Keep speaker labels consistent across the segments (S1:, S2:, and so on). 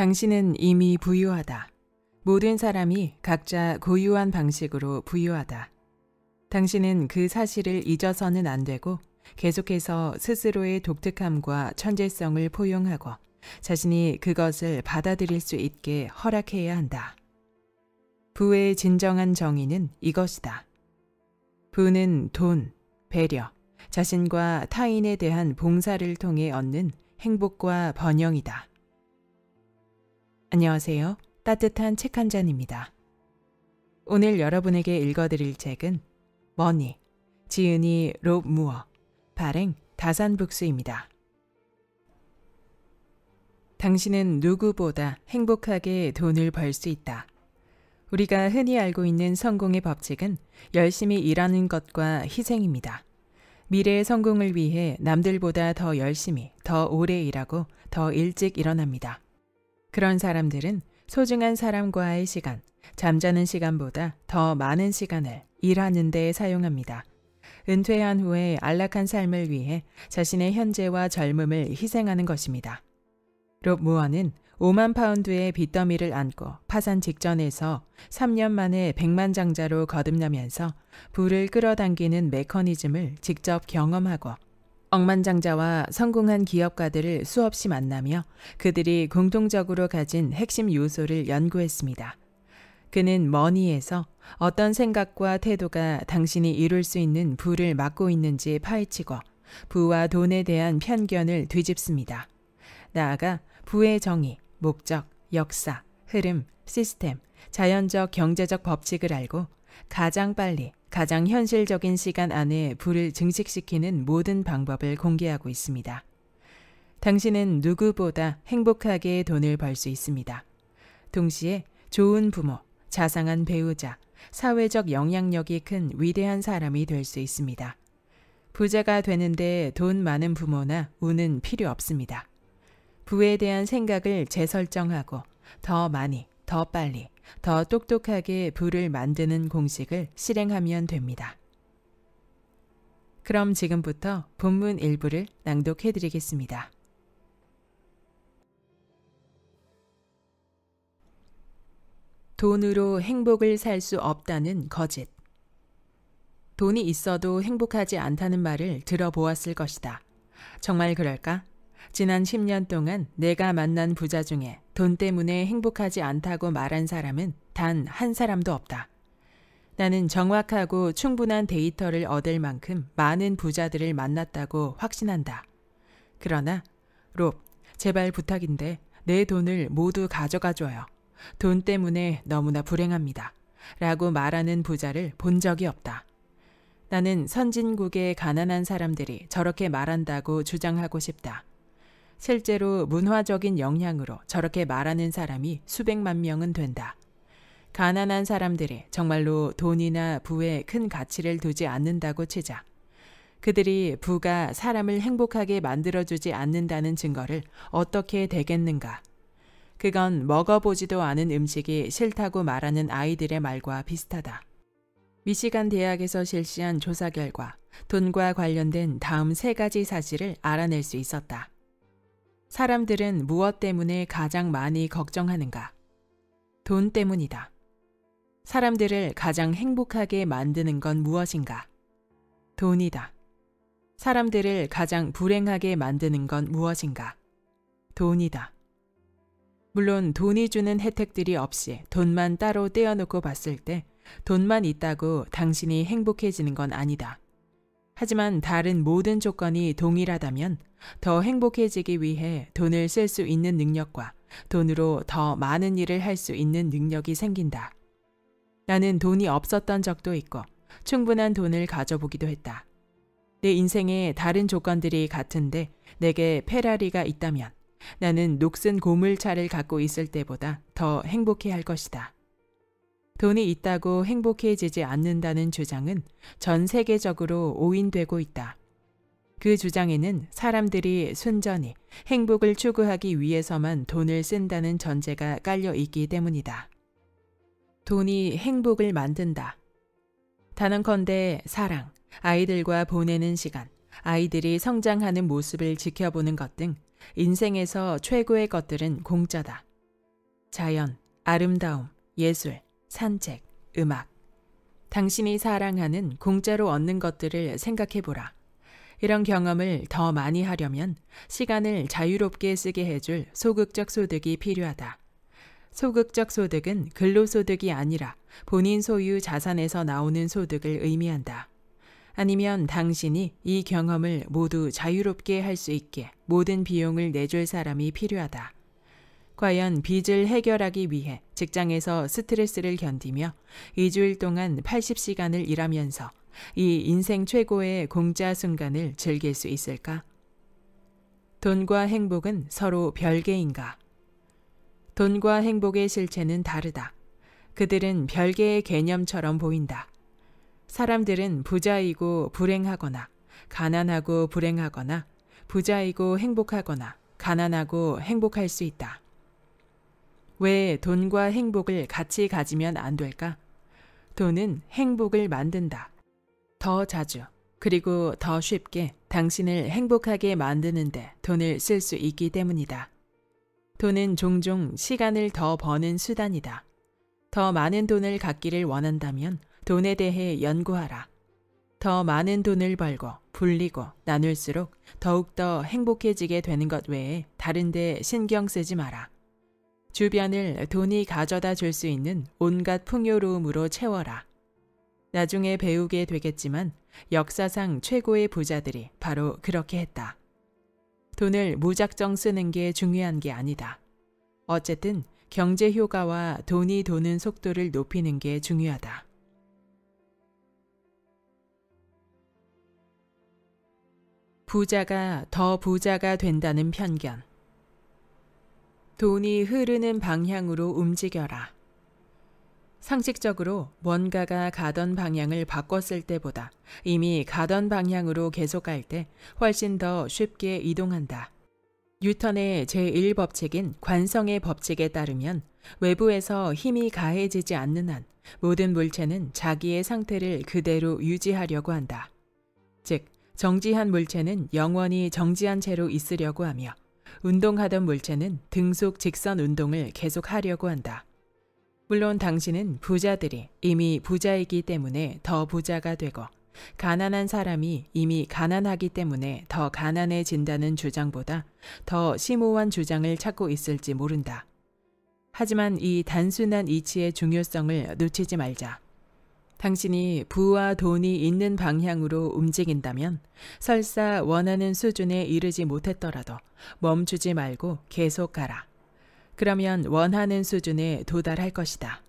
S1: 당신은 이미 부유하다. 모든 사람이 각자 고유한 방식으로 부유하다. 당신은 그 사실을 잊어서는 안 되고 계속해서 스스로의 독특함과 천재성을 포용하고 자신이 그것을 받아들일 수 있게 허락해야 한다. 부의 진정한 정의는 이것이다. 부는 돈, 배려, 자신과 타인에 대한 봉사를 통해 얻는 행복과 번영이다. 안녕하세요. 따뜻한 책 한 잔입니다. 오늘 여러분에게 읽어드릴 책은 머니, 지은이 롭 무어, 발행 다산북스입니다. 당신은 누구보다 행복하게 돈을 벌 수 있다. 우리가 흔히 알고 있는 성공의 법칙은 열심히 일하는 것과 희생입니다. 미래의 성공을 위해 남들보다 더 열심히, 더 오래 일하고 더 일찍 일어납니다. 그런 사람들은 소중한 사람과의 시간, 잠자는 시간보다 더 많은 시간을 일하는 데 사용합니다. 은퇴한 후에 안락한 삶을 위해 자신의 현재와 젊음을 희생하는 것입니다. 롭 무어는 5만 파운드의 빚더미를 안고 파산 직전에서 3년 만에 100만 장자로 거듭나면서 불을 끌어당기는 메커니즘을 직접 경험하고 억만장자와 성공한 기업가들을 수없이 만나며 그들이 공통적으로 가진 핵심 요소를 연구했습니다. 그는 머니에서 어떤 생각과 태도가 당신이 이룰 수 있는 부를 막고 있는지 파헤치고 부와 돈에 대한 편견을 뒤집습니다. 나아가 부의 정의, 목적, 역사, 흐름, 시스템, 자연적 경제적 법칙을 알고 가장 빨리, 가장 현실적인 시간 안에 불을 증식시키는 모든 방법을 공개하고 있습니다. 당신은 누구보다 행복하게 돈을 벌 수 있습니다. 동시에 좋은 부모, 자상한 배우자, 사회적 영향력이 큰 위대한 사람이 될 수 있습니다. 부자가 되는데 돈 많은 부모나 운은 필요 없습니다. 부에 대한 생각을 재설정하고 더 많이, 더 빨리, 더 똑똑하게 불을 만드는 공식을 실행하면 됩니다. 그럼 지금부터 본문 일부를 낭독해 드리겠습니다. 돈으로 행복을 살 수 없다는 거짓. 돈이 있어도 행복하지 않다는 말을 들어보았을 것이다. 정말 그럴까? 지난 10년 동안 내가 만난 부자 중에 돈 때문에 행복하지 않다고 말한 사람은 단 한 사람도 없다. 나는 정확하고 충분한 데이터를 얻을 만큼 많은 부자들을 만났다고 확신한다. 그러나, 롭, 제발 부탁인데 내 돈을 모두 가져가 줘요. 돈 때문에 너무나 불행합니다. 라고 말하는 부자를 본 적이 없다. 나는 선진국의 가난한 사람들이 저렇게 말한다고 주장하고 싶다. 실제로 문화적인 영향으로 저렇게 말하는 사람이 수백만 명은 된다. 가난한 사람들이 정말로 돈이나 부에 큰 가치를 두지 않는다고 치자. 그들이 부가 사람을 행복하게 만들어주지 않는다는 증거를 어떻게 되겠는가? 그건 먹어보지도 않은 음식이 싫다고 말하는 아이들의 말과 비슷하다. 미시간 대학에서 실시한 조사 결과 돈과 관련된 다음 세 가지 사실을 알아낼 수 있었다. 사람들은 무엇 때문에 가장 많이 걱정하는가? 돈 때문이다. 사람들을 가장 행복하게 만드는 건 무엇인가? 돈이다. 사람들을 가장 불행하게 만드는 건 무엇인가? 돈이다. 물론 돈이 주는 혜택들이 없이 돈만 따로 떼어놓고 봤을 때 돈만 있다고 당신이 행복해지는 건 아니다. 하지만 다른 모든 조건이 동일하다면 더 행복해지기 위해 돈을 쓸 수 있는 능력과 돈으로 더 많은 일을 할 수 있는 능력이 생긴다. 나는 돈이 없었던 적도 있고 충분한 돈을 가져보기도 했다. 내 인생에 다른 조건들이 같은데 내게 페라리가 있다면 나는 녹슨 고물차를 갖고 있을 때보다 더 행복해 할 것이다. 돈이 있다고 행복해지지 않는다는 주장은 전 세계적으로 오인되고 있다. 그 주장에는 사람들이 순전히 행복을 추구하기 위해서만 돈을 쓴다는 전제가 깔려 있기 때문이다. 돈이 행복을 만든다. 단언컨대 사랑, 아이들과 보내는 시간, 아이들이 성장하는 모습을 지켜보는 것 등 인생에서 최고의 것들은 공짜다. 자연, 아름다움, 예술, 산책, 음악. 당신이 사랑하는 공짜로 얻는 것들을 생각해보라. 이런 경험을 더 많이 하려면 시간을 자유롭게 쓰게 해줄 소극적 소득이 필요하다. 소극적 소득은 근로소득이 아니라 본인 소유 자산에서 나오는 소득을 의미한다. 아니면 당신이 이 경험을 모두 자유롭게 할 수 있게 모든 비용을 내줄 사람이 필요하다. 과연 빚을 해결하기 위해 직장에서 스트레스를 견디며 2주일 동안 80시간을 일하면서 이 인생 최고의 공짜 순간을 즐길 수 있을까? 돈과 행복은 서로 별개인가? 돈과 행복의 실체는 다르다. 그들은 별개의 개념처럼 보인다. 사람들은 부자이고 불행하거나, 가난하고 불행하거나, 부자이고 행복하거나, 가난하고 행복할 수 있다. 왜 돈과 행복을 같이 가지면 안 될까? 돈은 행복을 만든다. 더 자주, 그리고 더 쉽게 당신을 행복하게 만드는데 돈을 쓸 수 있기 때문이다. 돈은 종종 시간을 더 버는 수단이다. 더 많은 돈을 갖기를 원한다면 돈에 대해 연구하라. 더 많은 돈을 벌고 불리고 나눌수록 더욱더 행복해지게 되는 것 외에 다른데 신경 쓰지 마라. 주변을 돈이 가져다 줄 수 있는 온갖 풍요로움으로 채워라. 나중에 배우게 되겠지만 역사상 최고의 부자들이 바로 그렇게 했다. 돈을 무작정 쓰는 게 중요한 게 아니다. 어쨌든 경제 효과와 돈이 도는 속도를 높이는 게 중요하다. 부자가 더 부자가 된다는 편견. 돈이 흐르는 방향으로 움직여라. 상식적으로 뭔가가 가던 방향을 바꿨을 때보다 이미 가던 방향으로 계속 갈 때 훨씬 더 쉽게 이동한다. 뉴턴의 제1법칙인 관성의 법칙에 따르면 외부에서 힘이 가해지지 않는 한 모든 물체는 자기의 상태를 그대로 유지하려고 한다. 즉, 정지한 물체는 영원히 정지한 채로 있으려고 하며 운동하던 물체는 등속 직선 운동을 계속하려고 한다. 물론 당신은 부자들이 이미 부자이기 때문에 더 부자가 되고 가난한 사람이 이미 가난하기 때문에 더 가난해진다는 주장보다 더 심오한 주장을 찾고 있을지 모른다. 하지만 이 단순한 이치의 중요성을 놓치지 말자. 당신이 부와 돈이 있는 방향으로 움직인다면 설사 원하는 수준에 이르지 못했더라도 멈추지 말고 계속 가라. 그러면 원하는 수준에 도달할 것이다.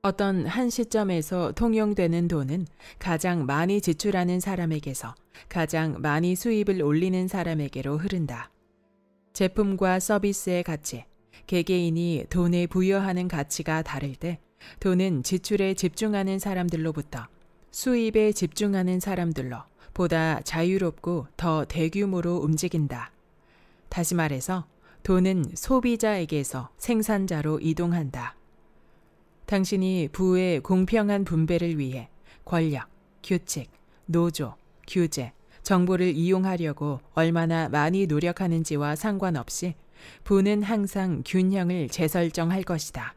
S1: 어떤 한 시점에서 통용되는 돈은 가장 많이 지출하는 사람에게서 가장 많이 수입을 올리는 사람에게로 흐른다. 제품과 서비스의 가치, 개개인이 돈에 부여하는 가치가 다를 때 돈은 지출에 집중하는 사람들로부터 수입에 집중하는 사람들로 보다 자유롭고 더 대규모로 움직인다. 다시 말해서 돈은 소비자에게서 생산자로 이동한다. 당신이 부의 공평한 분배를 위해 권력, 규칙, 노조, 규제, 정보를 이용하려고 얼마나 많이 노력하는지와 상관없이 부는 항상 균형을 재설정할 것이다.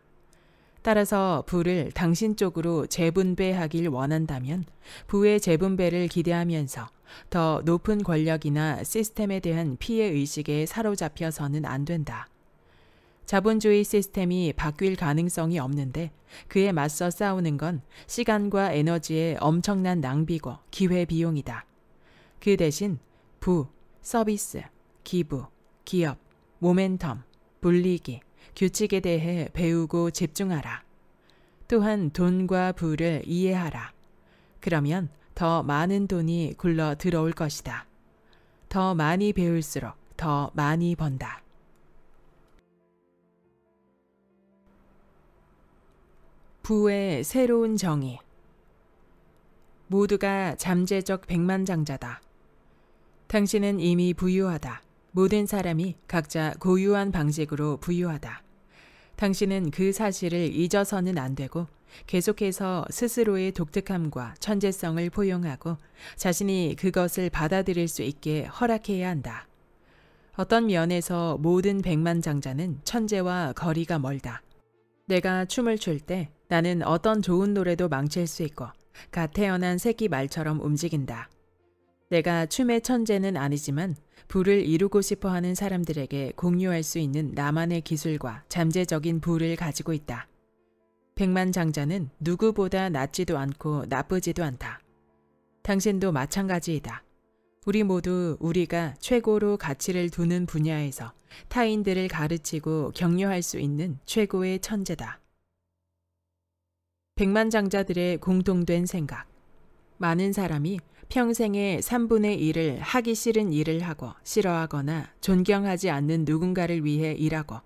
S1: 따라서 부를 당신 쪽으로 재분배하길 원한다면 부의 재분배를 기대하면서 더 높은 권력이나 시스템에 대한 피해 의식에 사로잡혀서는 안 된다. 자본주의 시스템이 바뀔 가능성이 없는데 그에 맞서 싸우는 건 시간과 에너지의 엄청난 낭비고 기회 비용이다. 그 대신 부, 서비스, 기부, 기업, 모멘텀, 물리기, 규칙에 대해 배우고 집중하라. 또한 돈과 부를 이해하라. 그러면 더 많은 돈이 굴러 들어올 것이다. 더 많이 배울수록 더 많이 번다. 부의 새로운 정의. 모두가 잠재적 백만장자다. 당신은 이미 부유하다. 모든 사람이 각자 고유한 방식으로 부유하다. 당신은 그 사실을 잊어서는 안 되고 계속해서 스스로의 독특함과 천재성을 포용하고 자신이 그것을 받아들일 수 있게 허락해야 한다. 어떤 면에서 모든 백만장자는 천재와 거리가 멀다. 내가 춤을 출 때 나는 어떤 좋은 노래도 망칠 수 있고 갓 태어난 새끼 말처럼 움직인다. 내가 춤의 천재는 아니지만 부를 이루고 싶어 하는 사람들에게 공유할 수 있는 나만의 기술과 잠재적인 부를 가지고 있다. 백만장자는 누구보다 낫지도 않고 나쁘지도 않다. 당신도 마찬가지이다. 우리 모두 우리가 최고로 가치를 두는 분야에서 타인들을 가르치고 격려할 수 있는 최고의 천재다. 백만장자들의 공통된 생각. 많은 사람이 평생의 3분의 1을 하기 싫은 일을 하고 싫어하거나 존경하지 않는 누군가를 위해 일하고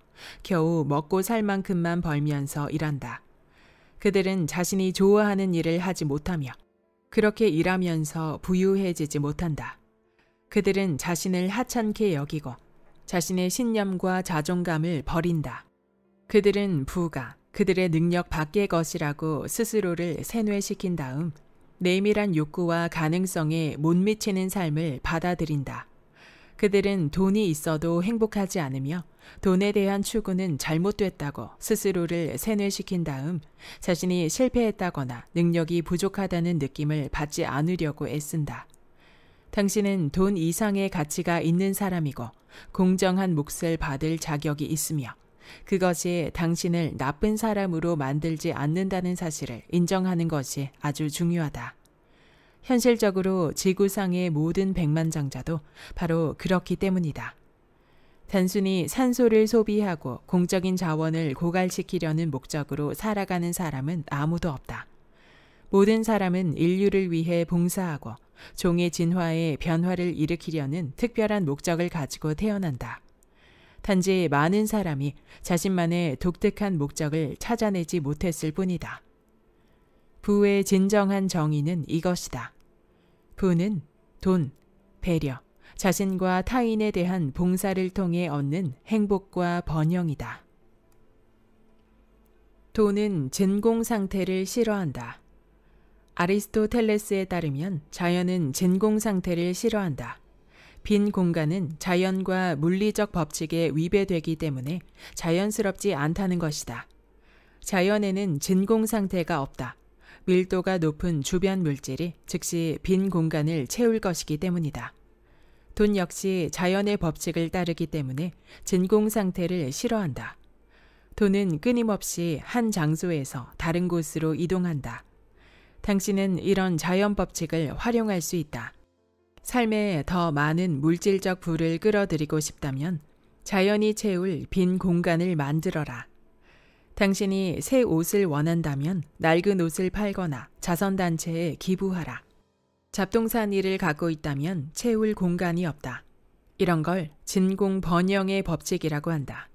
S1: 겨우 먹고 살 만큼만 벌면서 일한다. 그들은 자신이 좋아하는 일을 하지 못하며 그렇게 일하면서 부유해지지 못한다. 그들은 자신을 하찮게 여기고 자신의 신념과 자존감을 버린다. 그들은 부가 그들의 능력 밖의 것이라고 스스로를 세뇌시킨 다음 내밀한 욕구와 가능성에 못 미치는 삶을 받아들인다. 그들은 돈이 있어도 행복하지 않으며 돈에 대한 추구는 잘못됐다고 스스로를 세뇌시킨 다음 자신이 실패했다거나 능력이 부족하다는 느낌을 받지 않으려고 애쓴다. 당신은 돈 이상의 가치가 있는 사람이고 공정한 몫을 받을 자격이 있으며 그것이 당신을 나쁜 사람으로 만들지 않는다는 사실을 인정하는 것이 아주 중요하다. 현실적으로 지구상의 모든 백만장자도 바로 그렇기 때문이다. 단순히 산소를 소비하고 공적인 자원을 고갈시키려는 목적으로 살아가는 사람은 아무도 없다. 모든 사람은 인류를 위해 봉사하고 종의 진화에 변화를 일으키려는 특별한 목적을 가지고 태어난다. 단지 많은 사람이 자신만의 독특한 목적을 찾아내지 못했을 뿐이다. 부의 진정한 정의는 이것이다. 부는 돈, 배려, 자신과 타인에 대한 봉사를 통해 얻는 행복과 번영이다. 돈은 진공 상태를 싫어한다. 아리스토텔레스에 따르면 자연은 진공 상태를 싫어한다. 빈 공간은 자연과 물리적 법칙에 위배되기 때문에 자연스럽지 않다는 것이다. 자연에는 진공 상태가 없다. 밀도가 높은 주변 물질이 즉시 빈 공간을 채울 것이기 때문이다. 돈 역시 자연의 법칙을 따르기 때문에 진공 상태를 싫어한다. 돈은 끊임없이 한 장소에서 다른 곳으로 이동한다. 당신은 이런 자연 법칙을 활용할 수 있다. 삶에 더 많은 물질적 부를 끌어들이고 싶다면 자연이 채울 빈 공간을 만들어라. 당신이 새 옷을 원한다면 낡은 옷을 팔거나 자선단체에 기부하라. 잡동산 일을 갖고 있다면 채울 공간이 없다. 이런 걸 진공 번영의 법칙이라고 한다.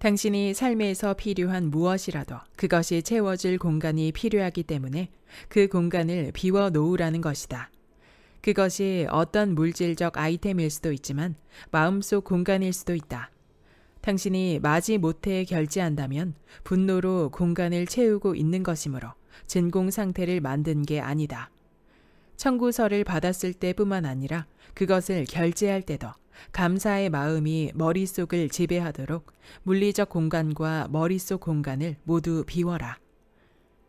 S1: 당신이 삶에서 필요한 무엇이라도 그것이 채워질 공간이 필요하기 때문에 그 공간을 비워 놓으라는 것이다. 그것이 어떤 물질적 아이템일 수도 있지만 마음속 공간일 수도 있다. 당신이 마지 못해 결제한다면 분노로 공간을 채우고 있는 것이므로 진공 상태를 만든 게 아니다. 청구서를 받았을 때뿐만 아니라 그것을 결제할 때도 감사의 마음이 머릿속을 지배하도록 물리적 공간과 머릿속 공간을 모두 비워라.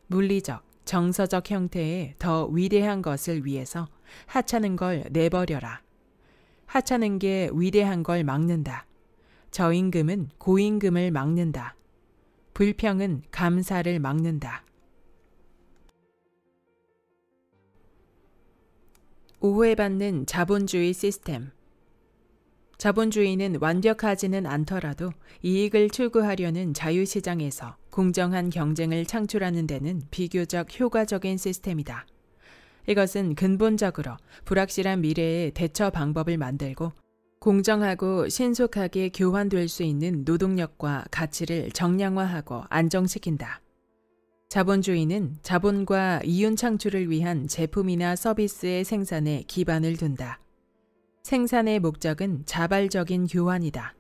S1: 물리적, 정서적 형태의 더 위대한 것을 위해서 하찮은 걸 내버려라. 하찮은 게 위대한 걸 막는다. 저임금은 고임금을 막는다. 불평은 감사를 막는다. 5호해받는 자본주의 시스템 자본주의는 완벽하지는 않더라도 이익을 추구하려는 자유시장에서 공정한 경쟁을 창출하는 데는 비교적 효과적인 시스템이다. 이것은 근본적으로 불확실한 미래의 대처 방법을 만들고 공정하고 신속하게 교환될 수 있는 노동력과 가치를 정량화하고 안정시킨다. 자본주의는 자본과 이윤 창출을 위한 제품이나 서비스의 생산에 기반을 둔다. 생산의 목적은 자발적인 교환이다.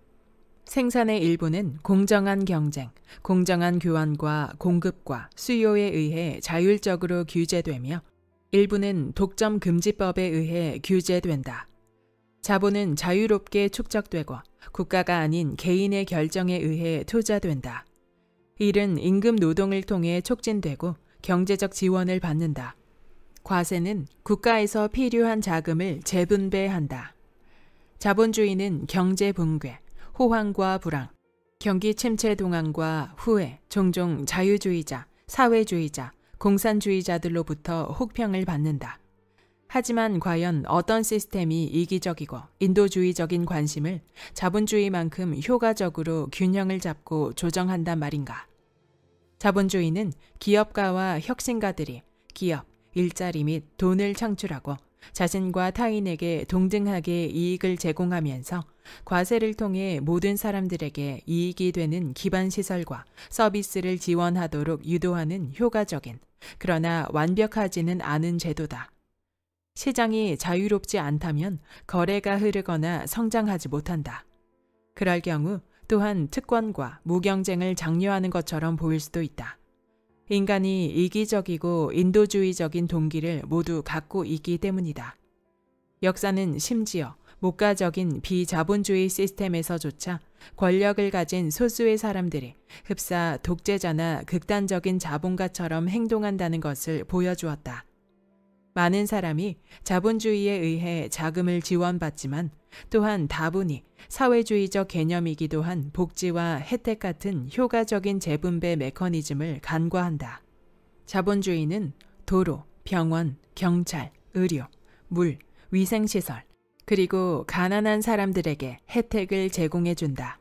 S1: 생산의 일부는 공정한 경쟁, 공정한 교환과 공급과 수요에 의해 자율적으로 규제되며 일부는 독점 금지법에 의해 규제된다. 자본은 자유롭게 축적되고 국가가 아닌 개인의 결정에 의해 투자된다. 일은 임금 노동을 통해 촉진되고 경제적 지원을 받는다. 과세는 국가에서 필요한 자금을 재분배한다. 자본주의는 경제 붕괴, 호황과 불황, 경기 침체 동안과 후에 종종 자유주의자, 사회주의자, 공산주의자들로부터 혹평을 받는다. 하지만 과연 어떤 시스템이 이기적이고 인도주의적인 관심을 자본주의만큼 효과적으로 균형을 잡고 조정한단 말인가? 자본주의는 기업가와 혁신가들이 기업, 일자리 및 돈을 창출하고 자신과 타인에게 동등하게 이익을 제공하면서 과세를 통해 모든 사람들에게 이익이 되는 기반 시설과 서비스를 지원하도록 유도하는 효과적인 그러나 완벽하지는 않은 제도다. 시장이 자유롭지 않다면 거래가 흐르거나 성장하지 못한다. 그럴 경우 또한 특권과 무경쟁을 장려하는 것처럼 보일 수도 있다. 인간이 이기적이고 인도주의적인 동기를 모두 갖고 있기 때문이다. 역사는 심지어 목가적인 비자본주의 시스템에서조차 권력을 가진 소수의 사람들이 흡사 독재자나 극단적인 자본가처럼 행동한다는 것을 보여주었다. 많은 사람이 자본주의에 의해 자금을 지원받지만 또한 다분히 사회주의적 개념이기도 한 복지와 혜택 같은 효과적인 재분배 메커니즘을 간과한다. 자본주의는 도로, 병원, 경찰, 의료, 물, 위생시설, 그리고 가난한 사람들에게 혜택을 제공해준다.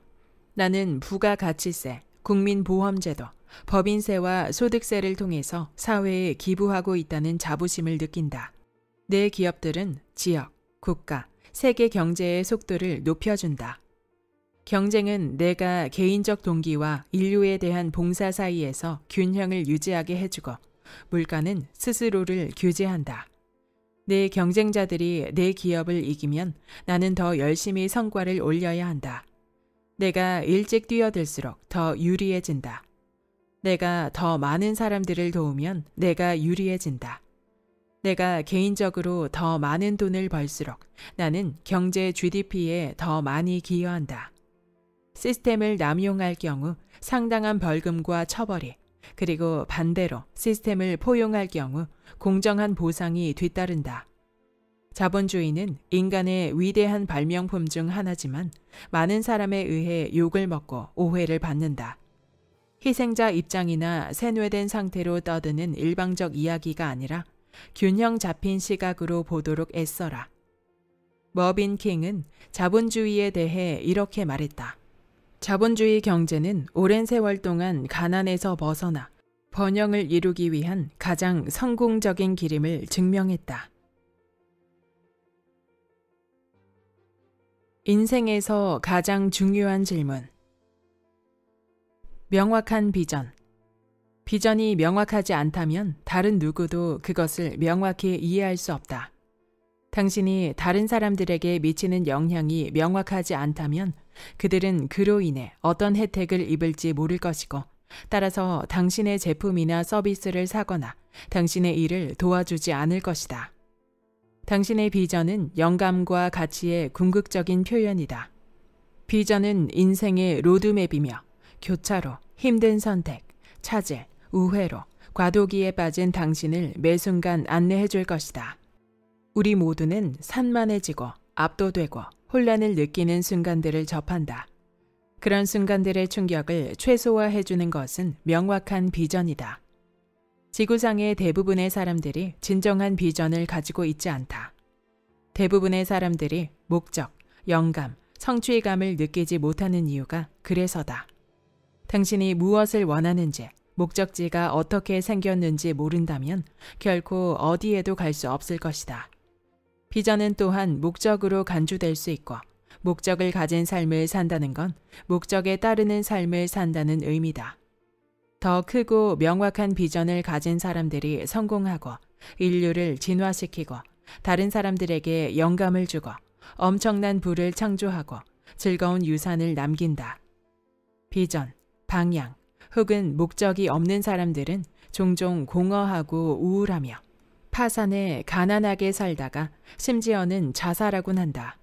S1: 나는 부가가치세, 국민보험제도, 법인세와 소득세를 통해서 사회에 기부하고 있다는 자부심을 느낀다. 내 기업들은 지역, 국가, 세계 경제의 속도를 높여준다. 경쟁은 내가 개인적 동기와 인류에 대한 봉사 사이에서 균형을 유지하게 해주고 물가는 스스로를 규제한다. 내 경쟁자들이 내 기업을 이기면 나는 더 열심히 성과를 올려야 한다. 내가 일찍 뛰어들수록 더 유리해진다. 내가 더 많은 사람들을 도우면 내가 유리해진다. 내가 개인적으로 더 많은 돈을 벌수록 나는 경제 GDP에 더 많이 기여한다. 시스템을 남용할 경우 상당한 벌금과 처벌이 그리고 반대로 시스템을 포용할 경우 공정한 보상이 뒤따른다. 자본주의는 인간의 위대한 발명품 중 하나지만 많은 사람에 의해 욕을 먹고 오해를 받는다. 희생자 입장이나 세뇌된 상태로 떠드는 일방적 이야기가 아니라 균형 잡힌 시각으로 보도록 애써라. 머빈 킹은 자본주의에 대해 이렇게 말했다. 자본주의 경제는 오랜 세월 동안 가난에서 벗어나 번영을 이루기 위한 가장 성공적인 기임을 증명했다. 인생에서 가장 중요한 질문. 명확한 비전. 비전이 명확하지 않다면 다른 누구도 그것을 명확히 이해할 수 없다. 당신이 다른 사람들에게 미치는 영향이 명확하지 않다면 그들은 그로 인해 어떤 혜택을 입을지 모를 것이고 따라서 당신의 제품이나 서비스를 사거나 당신의 일을 도와주지 않을 것이다. 당신의 비전은 영감과 가치의 궁극적인 표현이다. 비전은 인생의 로드맵이며 교차로, 힘든 선택, 차질, 우회로, 과도기에 빠진 당신을 매 순간 안내해 줄 것이다. 우리 모두는 산만해지고 압도되고 혼란을 느끼는 순간들을 접한다. 그런 순간들의 충격을 최소화해 주는 것은 명확한 비전이다. 지구상의 대부분의 사람들이 진정한 비전을 가지고 있지 않다. 대부분의 사람들이 목적, 영감, 성취감을 느끼지 못하는 이유가 그래서다. 당신이 무엇을 원하는지, 목적지가 어떻게 생겼는지 모른다면 결코 어디에도 갈 수 없을 것이다. 비전은 또한 목적으로 간주될 수 있고, 목적을 가진 삶을 산다는 건 목적에 따르는 삶을 산다는 의미다. 더 크고 명확한 비전을 가진 사람들이 성공하고 인류를 진화시키고 다른 사람들에게 영감을 주고 엄청난 부를 창조하고 즐거운 유산을 남긴다. 비전, 방향 혹은 목적이 없는 사람들은 종종 공허하고 우울하며 파산에 가난하게 살다가 심지어는 자살하곤 한다.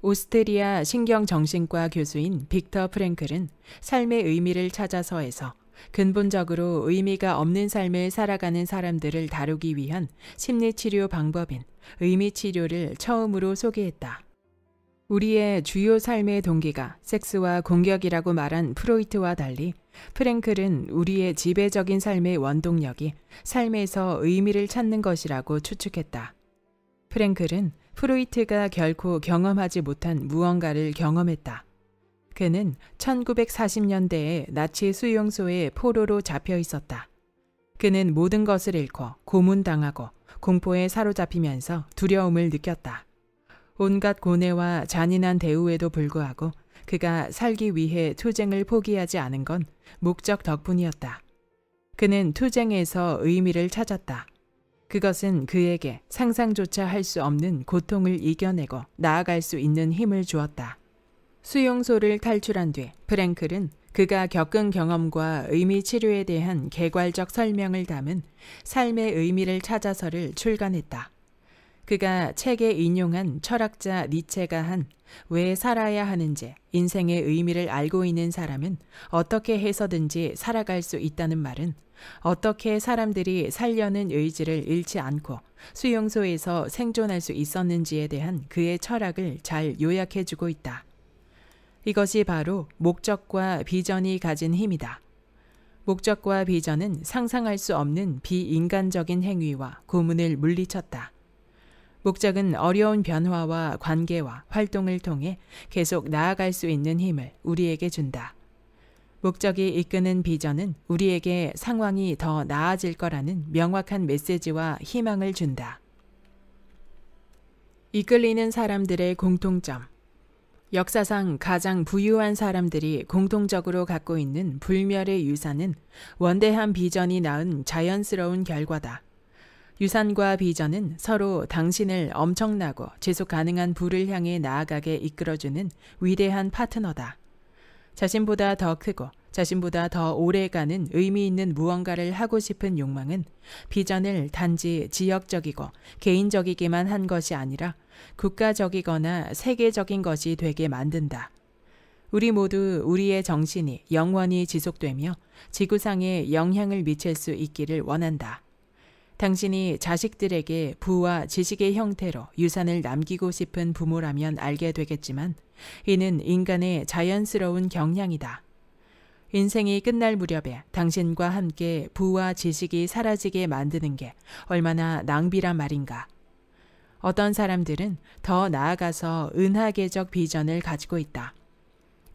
S1: 오스트리아 신경정신과 교수인 빅터 프랭클은 삶의 의미를 찾아서에서 근본적으로 의미가 없는 삶을 살아가는 사람들을 다루기 위한 심리치료 방법인 의미치료를 처음으로 소개했다. 우리의 주요 삶의 동기가 섹스와 공격이라고 말한 프로이트와 달리 프랭클은 우리의 지배적인 삶의 원동력이 삶에서 의미를 찾는 것이라고 추측했다. 프랭클은 프로이트가 결코 경험하지 못한 무언가를 경험했다. 그는 1940년대에 나치 수용소에 포로로 잡혀 있었다. 그는 모든 것을 잃고 고문당하고 공포에 사로잡히면서 두려움을 느꼈다. 온갖 고뇌와 잔인한 대우에도 불구하고 그가 살기 위해 투쟁을 포기하지 않은 건 목적 덕분이었다. 그는 투쟁에서 의미를 찾았다. 그것은 그에게 상상조차 할 수 없는 고통을 이겨내고 나아갈 수 있는 힘을 주었다. 수용소를 탈출한 뒤 프랭클은 그가 겪은 경험과 의미 치료에 대한 개괄적 설명을 담은 삶의 의미를 찾아서를 출간했다. 그가 책에 인용한 철학자 니체가 한 왜 살아야 하는지 인생의 의미를 알고 있는 사람은 어떻게 해서든지 살아갈 수 있다는 말은 어떻게 사람들이 살려는 의지를 잃지 않고 수용소에서 생존할 수 있었는지에 대한 그의 철학을 잘 요약해주고 있다. 이것이 바로 목적과 비전이 가진 힘이다. 목적과 비전은 상상할 수 없는 비인간적인 행위와 고문을 물리쳤다. 목적은 어려운 변화와 관계와 활동을 통해 계속 나아갈 수 있는 힘을 우리에게 준다. 목적이 이끄는 비전은 우리에게 상황이 더 나아질 거라는 명확한 메시지와 희망을 준다. 이끌리는 사람들의 공통점 역사상 가장 부유한 사람들이 공통적으로 갖고 있는 불멸의 유산은 원대한 비전이 낳은 자연스러운 결과다. 유산과 비전은 서로 당신을 엄청나고 지속 가능한 부를 향해 나아가게 이끌어주는 위대한 파트너다. 자신보다 더 크고 자신보다 더 오래 가는 의미 있는 무언가를 하고 싶은 욕망은 비전을 단지 지역적이고 개인적이기만 한 것이 아니라 국가적이거나 세계적인 것이 되게 만든다. 우리 모두 우리의 정신이 영원히 지속되며 지구상에 영향을 미칠 수 있기를 원한다. 당신이 자식들에게 부와 지식의 형태로 유산을 남기고 싶은 부모라면 알게 되겠지만 이는 인간의 자연스러운 경향이다. 인생이 끝날 무렵에 당신과 함께 부와 지식이 사라지게 만드는 게 얼마나 낭비란 말인가. 어떤 사람들은 더 나아가서 은하계적 비전을 가지고 있다.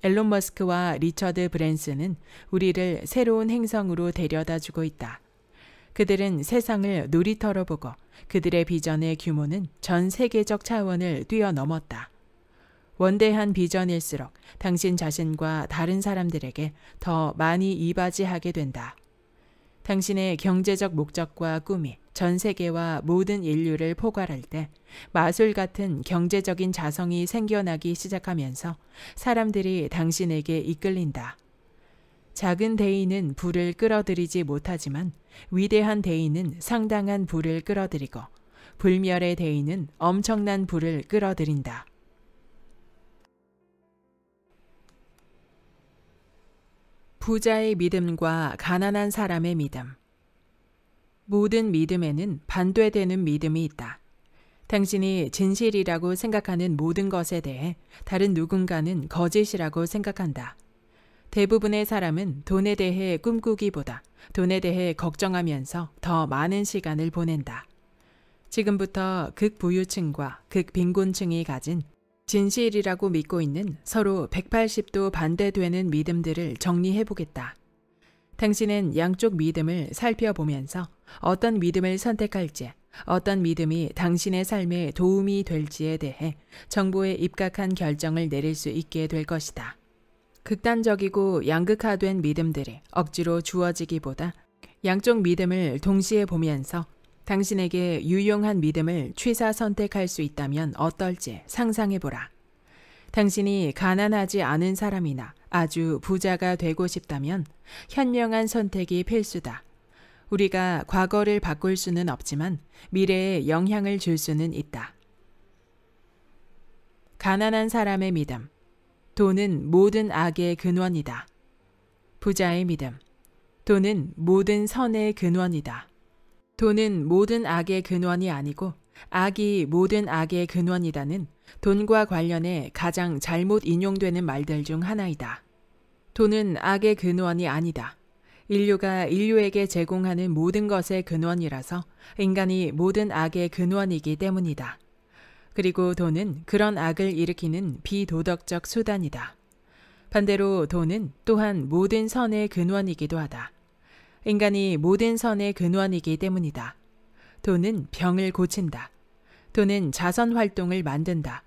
S1: 앨론 머스크와 리처드 브랜스는 우리를 새로운 행성으로 데려다 주고 있다. 그들은 세상을 놀이터로 보고 그들의 비전의 규모는 전 세계적 차원을 뛰어넘었다. 원대한 비전일수록 당신 자신과 다른 사람들에게 더 많이 이바지하게 된다. 당신의 경제적 목적과 꿈이 전 세계와 모든 인류를 포괄할 때 마술 같은 경제적인 자성이 생겨나기 시작하면서 사람들이 당신에게 이끌린다. 작은 대인은 불을 끌어들이지 못하지만 위대한 대인은 상당한 불을 끌어들이고 불멸의 대인은 엄청난 불을 끌어들인다. 부자의 믿음과 가난한 사람의 믿음 모든 믿음에는 반대되는 믿음이 있다. 당신이 진실이라고 생각하는 모든 것에 대해 다른 누군가는 거짓이라고 생각한다. 대부분의 사람은 돈에 대해 꿈꾸기보다 돈에 대해 걱정하면서 더 많은 시간을 보낸다. 지금부터 극부유층과 극빈곤층이 가진 진실이라고 믿고 있는 서로 180도 반대되는 믿음들을 정리해 보겠다. 당신은 양쪽 믿음을 살펴보면서 어떤 믿음을 선택할지, 어떤 믿음이 당신의 삶에 도움이 될지에 대해 정보에 입각한 결정을 내릴 수 있게 될 것이다. 극단적이고 양극화된 믿음들이 억지로 주어지기보다 양쪽 믿음을 동시에 보면서 당신에게 유용한 믿음을 취사 선택할 수 있다면 어떨지 상상해보라. 당신이 가난하지 않은 사람이나 아주 부자가 되고 싶다면 현명한 선택이 필수다. 우리가 과거를 바꿀 수는 없지만 미래에 영향을 줄 수는 있다. 가난한 사람의 믿음. 돈은 모든 악의 근원이다. 부자의 믿음. 돈은 모든 선의 근원이다. 돈은 모든 악의 근원이 아니고 악이 모든 악의 근원이다는 돈과 관련해 가장 잘못 인용되는 말들 중 하나이다. 돈은 악의 근원이 아니다. 인류가 인류에게 제공하는 모든 것의 근원이라서 인간이 모든 악의 근원이기 때문이다. 그리고 돈은 그런 악을 일으키는 비도덕적 수단이다. 반대로 돈은 또한 모든 선의 근원이기도 하다. 인간이 모든 선의 근원이기 때문이다. 돈은 병을 고친다. 돈은 자선 활동을 만든다.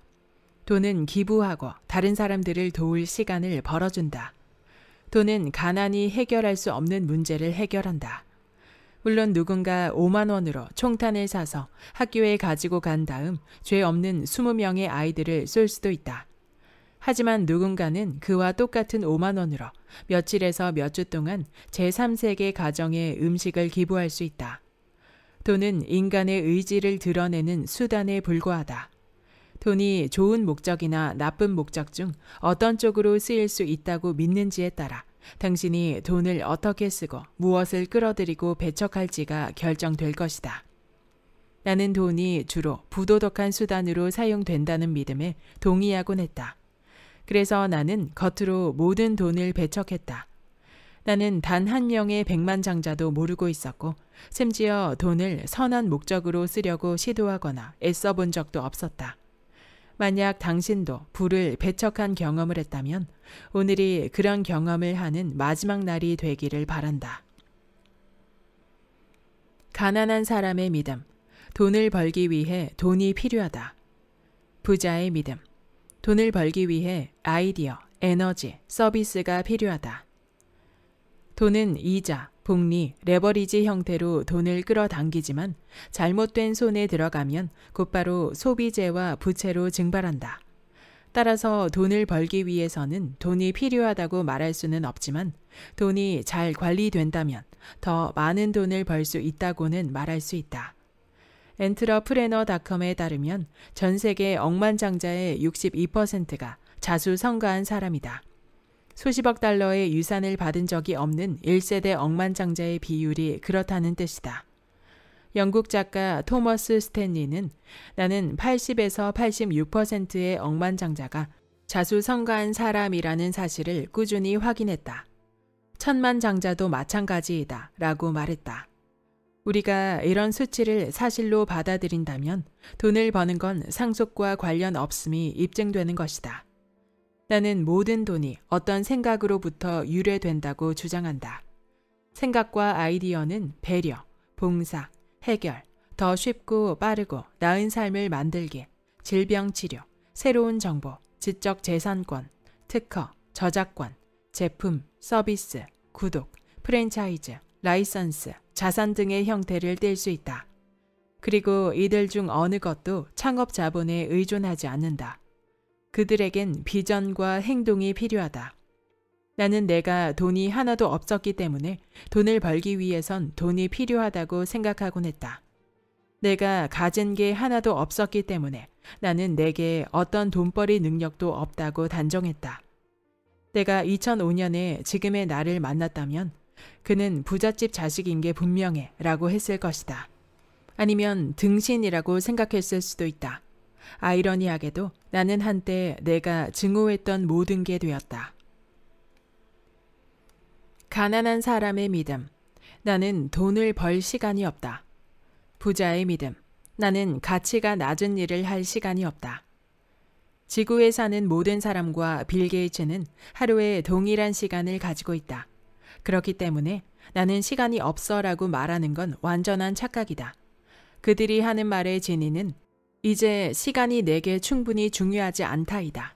S1: 돈은 기부하고 다른 사람들을 도울 시간을 벌어준다. 돈은 가난이 해결할 수 없는 문제를 해결한다. 물론 누군가 5만 원으로 총탄을 사서 학교에 가지고 간 다음 죄 없는 20명의 아이들을 쏠 수도 있다. 하지만 누군가는 그와 똑같은 5만 원으로 며칠에서 몇 주 동안 제3세계 가정에 음식을 기부할 수 있다. 돈은 인간의 의지를 드러내는 수단에 불과하다. 돈이 좋은 목적이나 나쁜 목적 중 어떤 쪽으로 쓰일 수 있다고 믿는지에 따라 당신이 돈을 어떻게 쓰고 무엇을 끌어들이고 배척할지가 결정될 것이다. 나는 돈이 주로 부도덕한 수단으로 사용된다는 믿음에 동의하곤 했다. 그래서 나는 겉으로 모든 돈을 배척했다. 나는 단 한 명의 백만장자도 모르고 있었고 심지어 돈을 선한 목적으로 쓰려고 시도하거나 애써 본 적도 없었다. 만약 당신도 불을 배척한 경험을 했다면 오늘이 그런 경험을 하는 마지막 날이 되기를 바란다. 가난한 사람의 믿음. 돈을 벌기 위해 돈이 필요하다. 부자의 믿음. 돈을 벌기 위해 아이디어, 에너지, 서비스가 필요하다. 돈은 이자, 복리, 레버리지 형태로 돈을 끌어당기지만 잘못된 손에 들어가면 곧바로 소비재와 부채로 증발한다. 따라서 돈을 벌기 위해서는 돈이 필요하다고 말할 수는 없지만 돈이 잘 관리된다면 더 많은 돈을 벌 수 있다고는 말할 수 있다. 엔트러프레너닷컴에 따르면 전 세계 억만장자의 62%가 자수 성가한 사람이다. 수십억 달러의 유산을 받은 적이 없는 1세대 억만장자의 비율이 그렇다는 뜻이다. 영국 작가 토머스 스탠리는 나는 80에서 86%의 억만장자가 자수성가한 사람이라는 사실을 꾸준히 확인했다. 천만장자도 마찬가지이다. 라고 말했다. 우리가 이런 수치를 사실로 받아들인다면 돈을 버는 건 상속과 관련 없음이 입증되는 것이다. 나는 모든 돈이 어떤 생각으로부터 유래된다고 주장한다. 생각과 아이디어는 배려, 봉사, 해결, 더 쉽고 빠르고 나은 삶을 만들기, 질병 치료, 새로운 정보, 지적 재산권, 특허, 저작권, 제품, 서비스, 구독, 프랜차이즈, 라이선스, 자산 등의 형태를 뗄수 있다. 그리고 이들 중 어느 것도 창업 자본에 의존하지 않는다. 그들에겐 비전과 행동이 필요하다. 나는 내가 돈이 하나도 없었기 때문에 돈을 벌기 위해선 돈이 필요하다고 생각하곤 했다. 내가 가진 게 하나도 없었기 때문에 나는 내게 어떤 돈벌이 능력도 없다고 단정했다. 내가 2005년에 지금의 나를 만났다면 그는 부잣집 자식인 게 분명해 라고 했을 것이다. 아니면 등신이라고 생각했을 수도 있다. 아이러니하게도 나는 한때 내가 증오했던 모든 게 되었다. 가난한 사람의 믿음. 나는 돈을 벌 시간이 없다. 부자의 믿음. 나는 가치가 낮은 일을 할 시간이 없다. 지구에 사는 모든 사람과 빌 게이츠는 하루에 동일한 시간을 가지고 있다. 그렇기 때문에 나는 시간이 없어라고 말하는 건 완전한 착각이다. 그들이 하는 말의 진위는 이제 시간이 내게 충분히 중요하지 않다이다.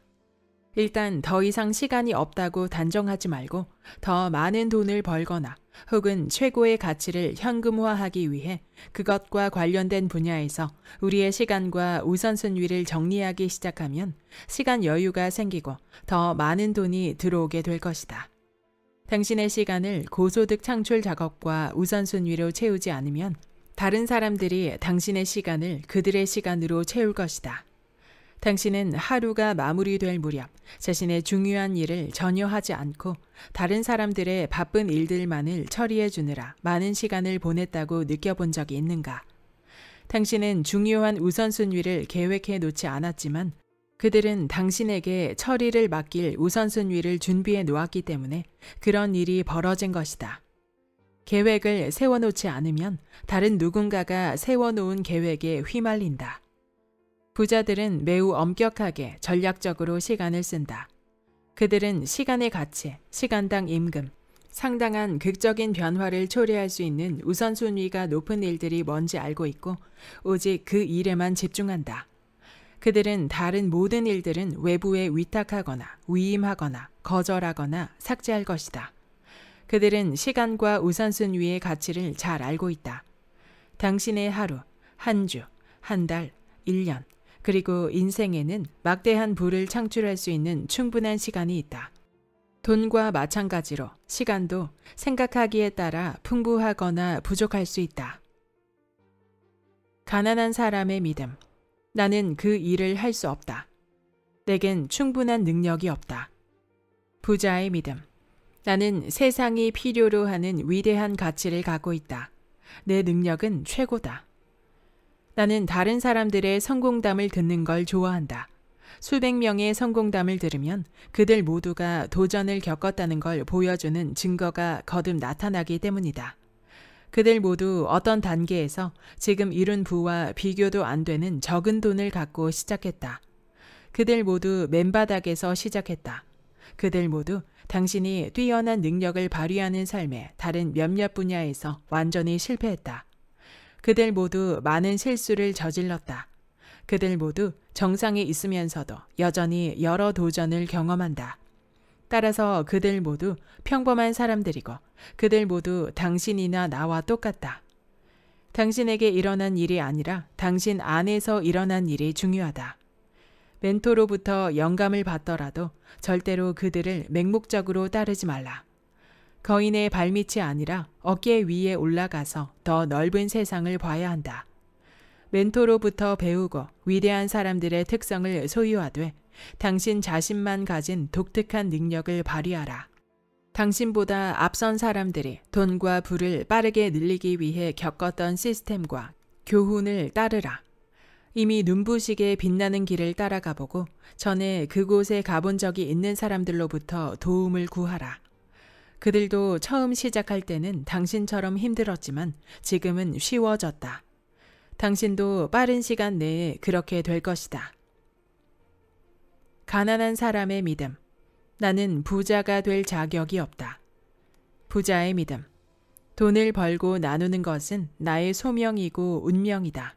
S1: 일단 더 이상 시간이 없다고 단정하지 말고 더 많은 돈을 벌거나 혹은 최고의 가치를 현금화하기 위해 그것과 관련된 분야에서 우리의 시간과 우선순위를 정리하기 시작하면 시간 여유가 생기고 더 많은 돈이 들어오게 될 것이다. 당신의 시간을 고소득 창출 작업과 우선순위로 채우지 않으면 다른 사람들이 당신의 시간을 그들의 시간으로 채울 것이다. 당신은 하루가 마무리될 무렵 자신의 중요한 일을 전혀 하지 않고 다른 사람들의 바쁜 일들만을 처리해 주느라 많은 시간을 보냈다고 느껴본 적이 있는가? 당신은 중요한 우선순위를 계획해 놓지 않았지만 그들은 당신에게 처리를 맡길 우선순위를 준비해 놓았기 때문에 그런 일이 벌어진 것이다. 계획을 세워놓지 않으면 다른 누군가가 세워놓은 계획에 휘말린다. 부자들은 매우 엄격하게 전략적으로 시간을 쓴다. 그들은 시간의 가치, 시간당 임금, 상당한 극적인 변화를 초래할 수 있는 우선순위가 높은 일들이 뭔지 알고 있고 오직 그 일에만 집중한다. 그들은 다른 모든 일들은 외부에 위탁하거나 위임하거나 거절하거나 삭제할 것이다. 그들은 시간과 우선순위의 가치를 잘 알고 있다. 당신의 하루, 한 주, 한 달, 1년, 그리고 인생에는 막대한 부를 창출할 수 있는 충분한 시간이 있다. 돈과 마찬가지로 시간도 생각하기에 따라 풍부하거나 부족할 수 있다. 가난한 사람의 믿음. 나는 그 일을 할 수 없다. 내겐 충분한 능력이 없다. 부자의 믿음. 나는 세상이 필요로 하는 위대한 가치를 갖고 있다. 내 능력은 최고다. 나는 다른 사람들의 성공담을 듣는 걸 좋아한다. 수백 명의 성공담을 들으면 그들 모두가 도전을 겪었다는 걸 보여주는 증거가 거듭 나타나기 때문이다. 그들 모두 어떤 단계에서 지금 이룬 부와 비교도 안 되는 적은 돈을 갖고 시작했다. 그들 모두 맨바닥에서 시작했다. 그들 모두 당신이 뛰어난 능력을 발휘하는 삶의 다른 몇몇 분야에서 완전히 실패했다. 그들 모두 많은 실수를 저질렀다. 그들 모두 정상에 있으면서도 여전히 여러 도전을 경험한다. 따라서 그들 모두 평범한 사람들이고 그들 모두 당신이나 나와 똑같다. 당신에게 일어난 일이 아니라 당신 안에서 일어난 일이 중요하다. 멘토로부터 영감을 받더라도 절대로 그들을 맹목적으로 따르지 말라. 거인의 발밑이 아니라 어깨 위에 올라가서 더 넓은 세상을 봐야 한다. 멘토로부터 배우고 위대한 사람들의 특성을 소유하되 당신 자신만 가진 독특한 능력을 발휘하라. 당신보다 앞선 사람들이 돈과 부를 빠르게 늘리기 위해 겪었던 시스템과 교훈을 따르라. 이미 눈부시게 빛나는 길을 따라가 보고 전에 그곳에 가본 적이 있는 사람들로부터 도움을 구하라. 그들도 처음 시작할 때는 당신처럼 힘들었지만 지금은 쉬워졌다. 당신도 빠른 시간 내에 그렇게 될 것이다. 가난한 사람의 믿음. 나는 부자가 될 자격이 없다. 부자의 믿음. 돈을 벌고 나누는 것은 나의 소명이고 운명이다.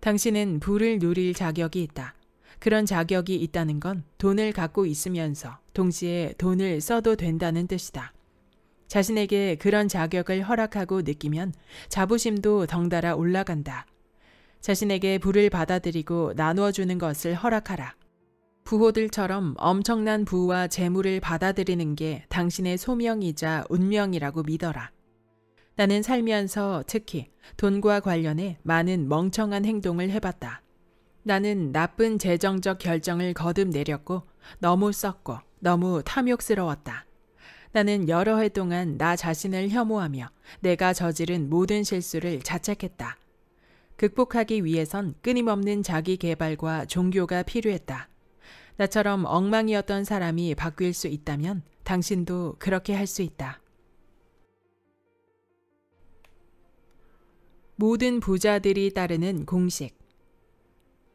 S1: 당신은 부를 누릴 자격이 있다. 그런 자격이 있다는 건 돈을 갖고 있으면서 동시에 돈을 써도 된다는 뜻이다. 자신에게 그런 자격을 허락하고 느끼면 자부심도 덩달아 올라간다. 자신에게 부를 받아들이고 나누어주는 것을 허락하라. 부호들처럼 엄청난 부와 재물을 받아들이는 게 당신의 소명이자 운명이라고 믿어라. 나는 살면서 특히 돈과 관련해 많은 멍청한 행동을 해봤다. 나는 나쁜 재정적 결정을 거듭 내렸고 너무 썼고 너무 탐욕스러웠다. 나는 여러 해 동안 나 자신을 혐오하며 내가 저지른 모든 실수를 자책했다. 극복하기 위해선 끊임없는 자기 개발과 종교가 필요했다. 나처럼 엉망이었던 사람이 바뀔 수 있다면 당신도 그렇게 할 수 있다. 모든 부자들이 따르는 공식.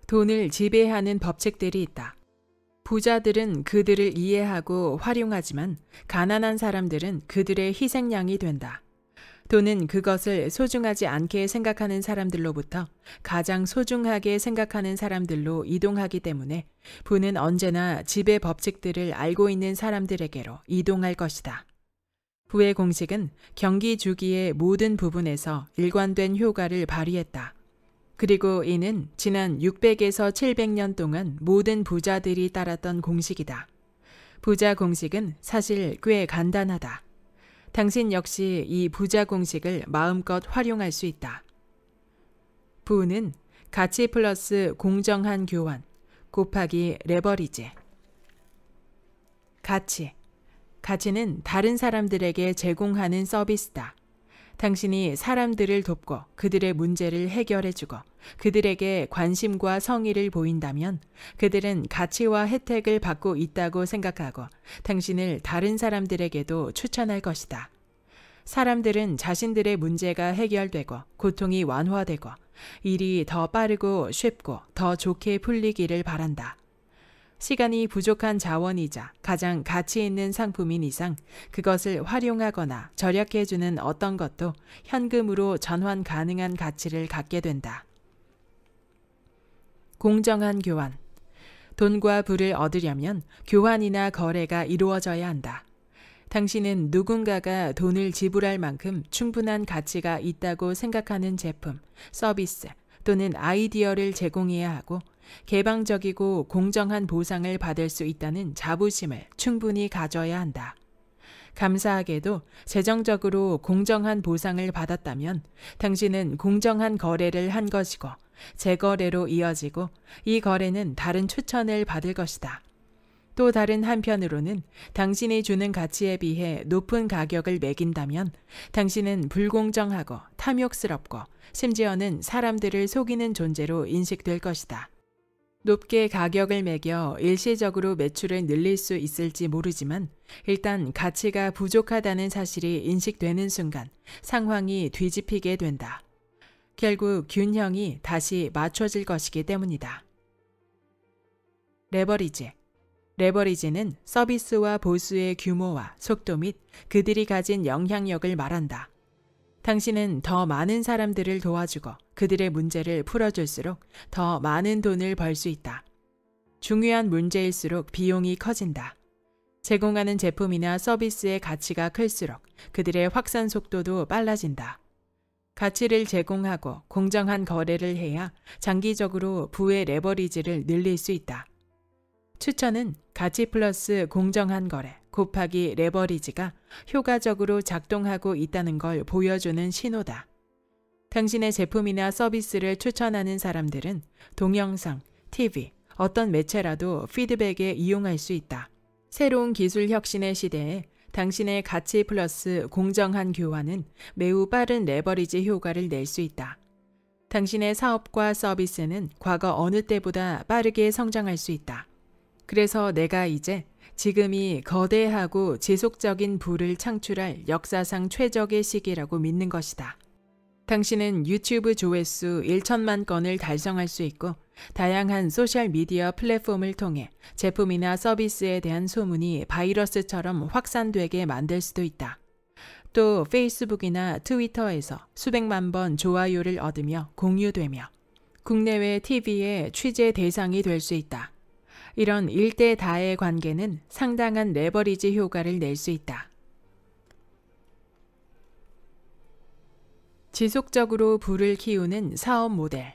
S1: 돈을 지배하는 법칙들이 있다. 부자들은 그들을 이해하고 활용하지만 가난한 사람들은 그들의 희생양이 된다. 돈은 그것을 소중하지 않게 생각하는 사람들로부터 가장 소중하게 생각하는 사람들로 이동하기 때문에 부는 언제나 지배 법칙들을 알고 있는 사람들에게로 이동할 것이다. 부의 공식은 경기 주기의 모든 부분에서 일관된 효과를 발휘했다. 그리고 이는 지난 600에서 700년 동안 모든 부자들이 따랐던 공식이다. 부자 공식은 사실 꽤 간단하다. 당신 역시 이 부자 공식을 마음껏 활용할 수 있다. 부는 가치 플러스 공정한 교환 곱하기 레버리지. 가치 가치는 다른 사람들에게 제공하는 서비스다. 당신이 사람들을 돕고 그들의 문제를 해결해주고 그들에게 관심과 성의를 보인다면 그들은 가치와 혜택을 받고 있다고 생각하고 당신을 다른 사람들에게도 추천할 것이다. 사람들은 자신들의 문제가 해결되고 고통이 완화되고 일이 더 빠르고 쉽고 더 좋게 풀리기를 바란다. 시간이 부족한 자원이자 가장 가치 있는 상품인 이상 그것을 활용하거나 절약해주는 어떤 것도 현금으로 전환 가능한 가치를 갖게 된다. 공정한 교환. 돈과 부를 얻으려면 교환이나 거래가 이루어져야 한다. 당신은 누군가가 돈을 지불할 만큼 충분한 가치가 있다고 생각하는 제품, 서비스 또는 아이디어를 제공해야 하고 개방적이고 공정한 보상을 받을 수 있다는 자부심을 충분히 가져야 한다. 감사하게도 재정적으로 공정한 보상을 받았다면 당신은 공정한 거래를 한 것이고 재거래로 이어지고 이 거래는 다른 추천을 받을 것이다. 또 다른 한편으로는 당신이 주는 가치에 비해 높은 가격을 매긴다면 당신은 불공정하고 탐욕스럽고 심지어는 사람들을 속이는 존재로 인식될 것이다. 높게 가격을 매겨 일시적으로 매출을 늘릴 수 있을지 모르지만 일단 가치가 부족하다는 사실이 인식되는 순간 상황이 뒤집히게 된다. 결국 균형이 다시 맞춰질 것이기 때문이다. 레버리지. 레버리지는 서비스와 보수의 규모와 속도 및 그들이 가진 영향력을 말한다. 당신은 더 많은 사람들을 도와주고 그들의 문제를 풀어줄수록 더 많은 돈을 벌 수 있다. 중요한 문제일수록 비용이 커진다. 제공하는 제품이나 서비스의 가치가 클수록 그들의 확산 속도도 빨라진다. 가치를 제공하고 공정한 거래를 해야 장기적으로 부의 레버리지를 늘릴 수 있다. 추천은 가치 플러스 공정한 거래, 곱하기 레버리지가 효과적으로 작동하고 있다는 걸 보여주는 신호다. 당신의 제품이나 서비스를 추천하는 사람들은 동영상, TV, 어떤 매체라도 피드백에 이용할 수 있다. 새로운 기술 혁신의 시대에 당신의 가치 플러스 공정한 교환은 매우 빠른 레버리지 효과를 낼 수 있다. 당신의 사업과 서비스는 과거 어느 때보다 빠르게 성장할 수 있다. 그래서 내가 이제 지금이 거대하고 지속적인 부를 창출할 역사상 최적의 시기라고 믿는 것이다. 당신은 유튜브 조회수 1천만 건을 달성할 수 있고 다양한 소셜미디어 플랫폼을 통해 제품이나 서비스에 대한 소문이 바이러스처럼 확산되게 만들 수도 있다. 또 페이스북이나 트위터에서 수백만 번 좋아요를 얻으며 공유되며 국내외 TV의 취재 대상이 될 수 있다. 이런 일대 다의 관계는 상당한 레버리지 효과를 낼 수 있다. 지속적으로 부를 키우는 사업 모델.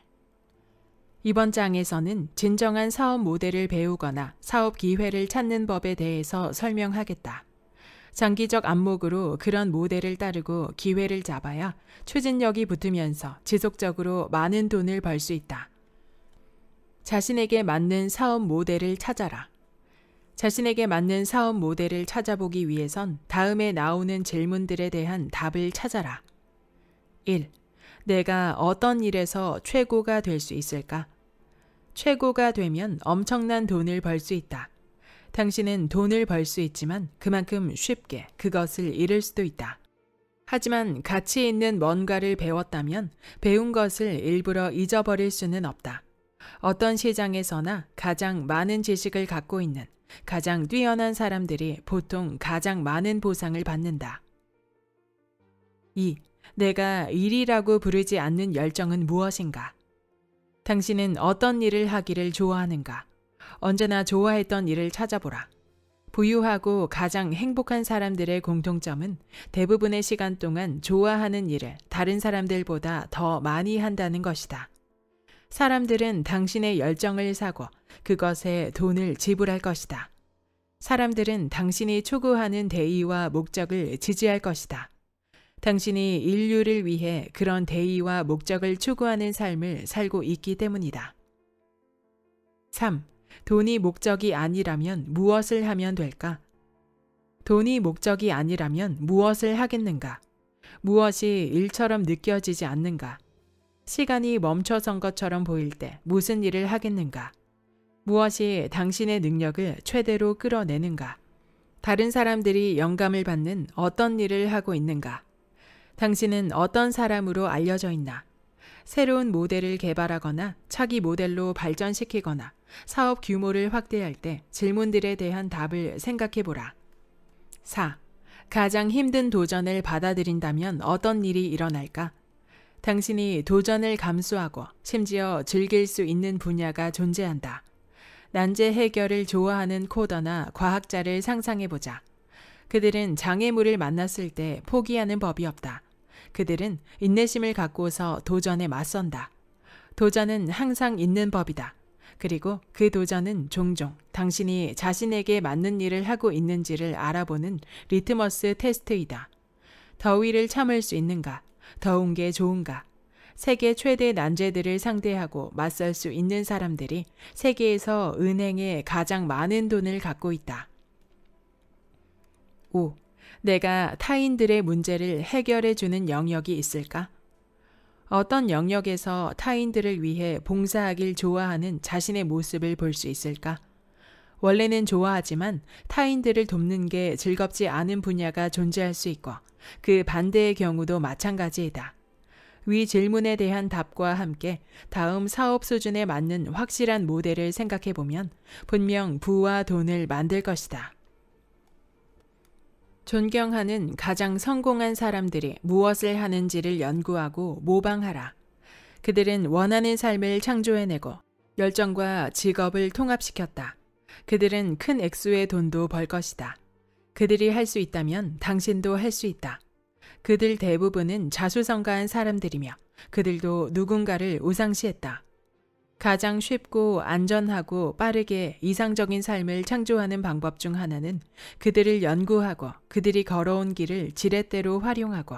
S1: 이번 장에서는 진정한 사업 모델을 배우거나 사업 기회를 찾는 법에 대해서 설명하겠다. 장기적 안목으로 그런 모델을 따르고 기회를 잡아야 추진력이 붙으면서 지속적으로 많은 돈을 벌 수 있다. 자신에게 맞는 사업 모델을 찾아라. 자신에게 맞는 사업 모델을 찾아보기 위해선 다음에 나오는 질문들에 대한 답을 찾아라. 1. 내가 어떤 일에서 최고가 될 수 있을까? 최고가 되면 엄청난 돈을 벌 수 있다. 당신은 돈을 벌 수 있지만 그만큼 쉽게 그것을 잃을 수도 있다. 하지만 가치 있는 뭔가를 배웠다면 배운 것을 일부러 잊어버릴 수는 없다. 어떤 시장에서나 가장 많은 지식을 갖고 있는 가장 뛰어난 사람들이 보통 가장 많은 보상을 받는다. 2. 내가 일이라고 부르지 않는 열정은 무엇인가? 당신은 어떤 일을 하기를 좋아하는가? 언제나 좋아했던 일을 찾아보라. 부유하고 가장 행복한 사람들의 공통점은 대부분의 시간 동안 좋아하는 일을 다른 사람들보다 더 많이 한다는 것이다. 사람들은 당신의 열정을 사고 그것에 돈을 지불할 것이다. 사람들은 당신이 추구하는 대의와 목적을 지지할 것이다. 당신이 인류를 위해 그런 대의와 목적을 추구하는 삶을 살고 있기 때문이다. 3. 돈이 목적이 아니라면 무엇을 하면 될까? 돈이 목적이 아니라면 무엇을 하겠는가? 무엇이 일처럼 느껴지지 않는가? 시간이 멈춰선 것처럼 보일 때 무슨 일을 하겠는가? 무엇이 당신의 능력을 최대로 끌어내는가? 다른 사람들이 영감을 받는 어떤 일을 하고 있는가? 당신은 어떤 사람으로 알려져 있나? 새로운 모델을 개발하거나 차기 모델로 발전시키거나 사업 규모를 확대할 때 질문들에 대한 답을 생각해 보라. 4. 가장 힘든 도전을 받아들인다면 어떤 일이 일어날까? 당신이 도전을 감수하고 심지어 즐길 수 있는 분야가 존재한다. 난제 해결을 좋아하는 코더나 과학자를 상상해보자. 그들은 장애물을 만났을 때 포기하는 법이 없다. 그들은 인내심을 갖고서 도전에 맞선다. 도전은 항상 있는 법이다. 그리고 그 도전은 종종 당신이 자신에게 맞는 일을 하고 있는지를 알아보는 리트머스 테스트이다. 더위를 참을 수 있는가? 더운 게 좋은가? 세계 최대 난제들을 상대하고 맞설 수 있는 사람들이 세계에서 은행에 가장 많은 돈을 갖고 있다. 5. 내가 타인들의 문제를 해결해 주는 영역이 있을까? 어떤 영역에서 타인들을 위해 봉사하길 좋아하는 자신의 모습을 볼 수 있을까? 원래는 좋아하지만 타인들을 돕는 게 즐겁지 않은 분야가 존재할 수 있고 그 반대의 경우도 마찬가지이다. 위 질문에 대한 답과 함께 다음 사업 수준에 맞는 확실한 모델을 생각해 보면 분명 부와 돈을 만들 것이다. 존경하는 가장 성공한 사람들이 무엇을 하는지를 연구하고 모방하라. 그들은 원하는 삶을 창조해내고 열정과 직업을 통합시켰다. 그들은 큰 액수의 돈도 벌 것이다. 그들이 할 수 있다면 당신도 할 수 있다. 그들 대부분은 자수성가한 사람들이며 그들도 누군가를 우상시했다. 가장 쉽고 안전하고 빠르게 이상적인 삶을 창조하는 방법 중 하나는 그들을 연구하고 그들이 걸어온 길을 지렛대로 활용하고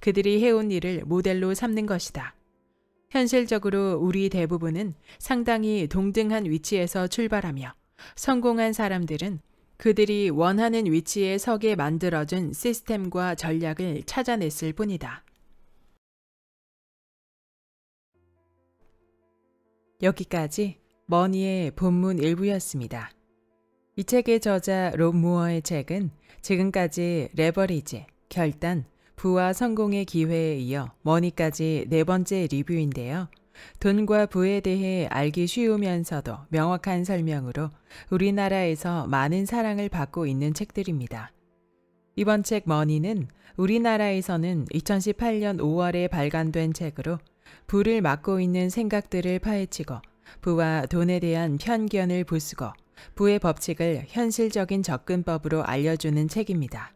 S1: 그들이 해온 일을 모델로 삼는 것이다. 현실적으로 우리 대부분은 상당히 동등한 위치에서 출발하며 성공한 사람들은 그들이 원하는 위치에 서게 만들어준 시스템과 전략을 찾아냈을 뿐이다. 여기까지 머니의 본문 일부였습니다. 이 책의 저자 롬 무어의 책은 지금까지 레버리지, 결단, 부와 성공의 기회에 이어 머니까지 네 번째 리뷰인데요. 돈과 부에 대해 알기 쉬우면서도 명확한 설명으로 우리나라에서 많은 사랑을 받고 있는 책들입니다. 이번 책 머니는 우리나라에서는 2018년 5월에 발간된 책으로 부를 막고 있는 생각들을 파헤치고 부와 돈에 대한 편견을 부수고 부의 법칙을 현실적인 접근법으로 알려주는 책입니다.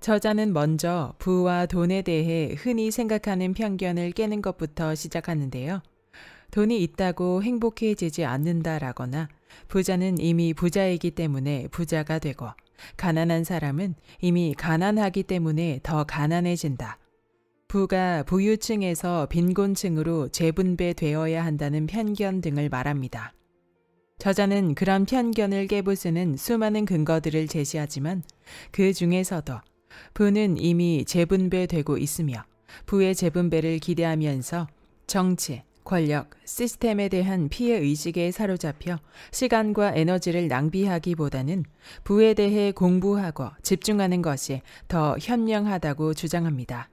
S1: 저자는 먼저 부와 돈에 대해 흔히 생각하는 편견을 깨는 것부터 시작하는데요. 돈이 있다고 행복해지지 않는다라거나 부자는 이미 부자이기 때문에 부자가 되고 가난한 사람은 이미 가난하기 때문에 더 가난해진다. 부가 부유층에서 빈곤층으로 재분배되어야 한다는 편견 등을 말합니다. 저자는 그런 편견을 깨부수는 수많은 근거들을 제시하지만 그 중에서도 부는 이미 재분배되고 있으며 부의 재분배를 기대하면서 정치, 권력, 시스템에 대한 피해 의식에 사로잡혀 시간과 에너지를 낭비하기보다는 부에 대해 공부하고 집중하는 것이 더 현명하다고 주장합니다.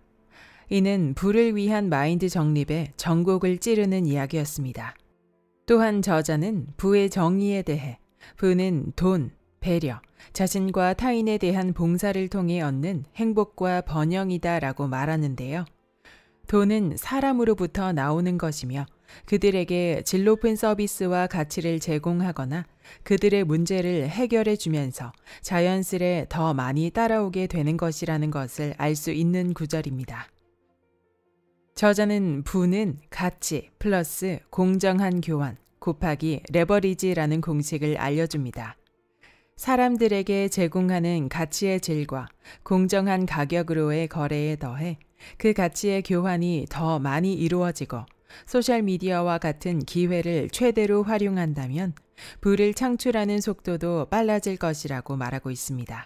S1: 이는 부를 위한 마인드 정립의 전곡을 찌르는 이야기였습니다. 또한 저자는 부의 정의에 대해 부는 돈, 배려, 자신과 타인에 대한 봉사를 통해 얻는 행복과 번영이다 라고 말하는데요. 돈은 사람으로부터 나오는 것이며 그들에게 질 높은 서비스와 가치를 제공하거나 그들의 문제를 해결해 주면서 자연스레 더 많이 따라오게 되는 것이라는 것을 알 수 있는 구절입니다. 저자는 부는 가치 플러스 공정한 교환 곱하기 레버리지라는 공식을 알려줍니다. 사람들에게 제공하는 가치의 질과 공정한 가격으로의 거래에 더해 그 가치의 교환이 더 많이 이루어지고 소셜미디어와 같은 기회를 최대로 활용한다면 부를 창출하는 속도도 빨라질 것이라고 말하고 있습니다.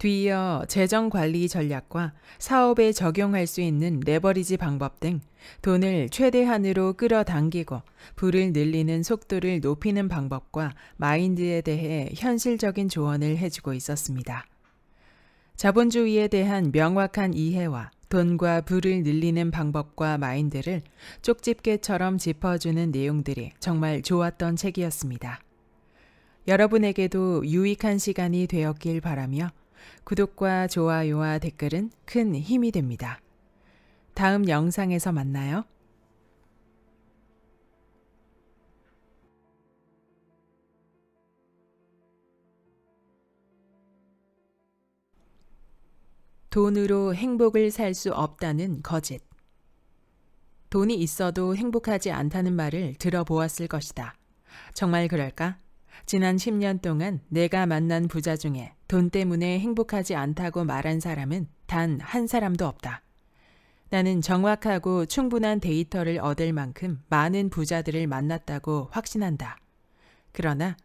S1: 뒤이어 재정 관리 전략과 사업에 적용할 수 있는 레버리지 방법 등 돈을 최대한으로 끌어당기고 불을 늘리는 속도를 높이는 방법과 마인드에 대해 현실적인 조언을 해주고 있었습니다. 자본주의에 대한 명확한 이해와 돈과 불을 늘리는 방법과 마인드를 쪽집게처럼 짚어주는 내용들이 정말 좋았던 책이었습니다. 여러분에게도 유익한 시간이 되었길 바라며 구독과 좋아요와 댓글은 큰 힘이 됩니다. 다음 영상에서 만나요. 돈으로 행복을 살 수 없다는 거짓. 돈이 있어도 행복하지 않다는 말을 들어보았을 것이다. 정말 그럴까? 지난 10년 동안 내가 만난 부자 중에 돈 때문에 행복하지 않다고 말한 사람은 단 한 사람도 없다. 나는 정확하고 충분한 데이터를 얻을 만큼 많은 부자들을 만났다고 확신한다. 그러나,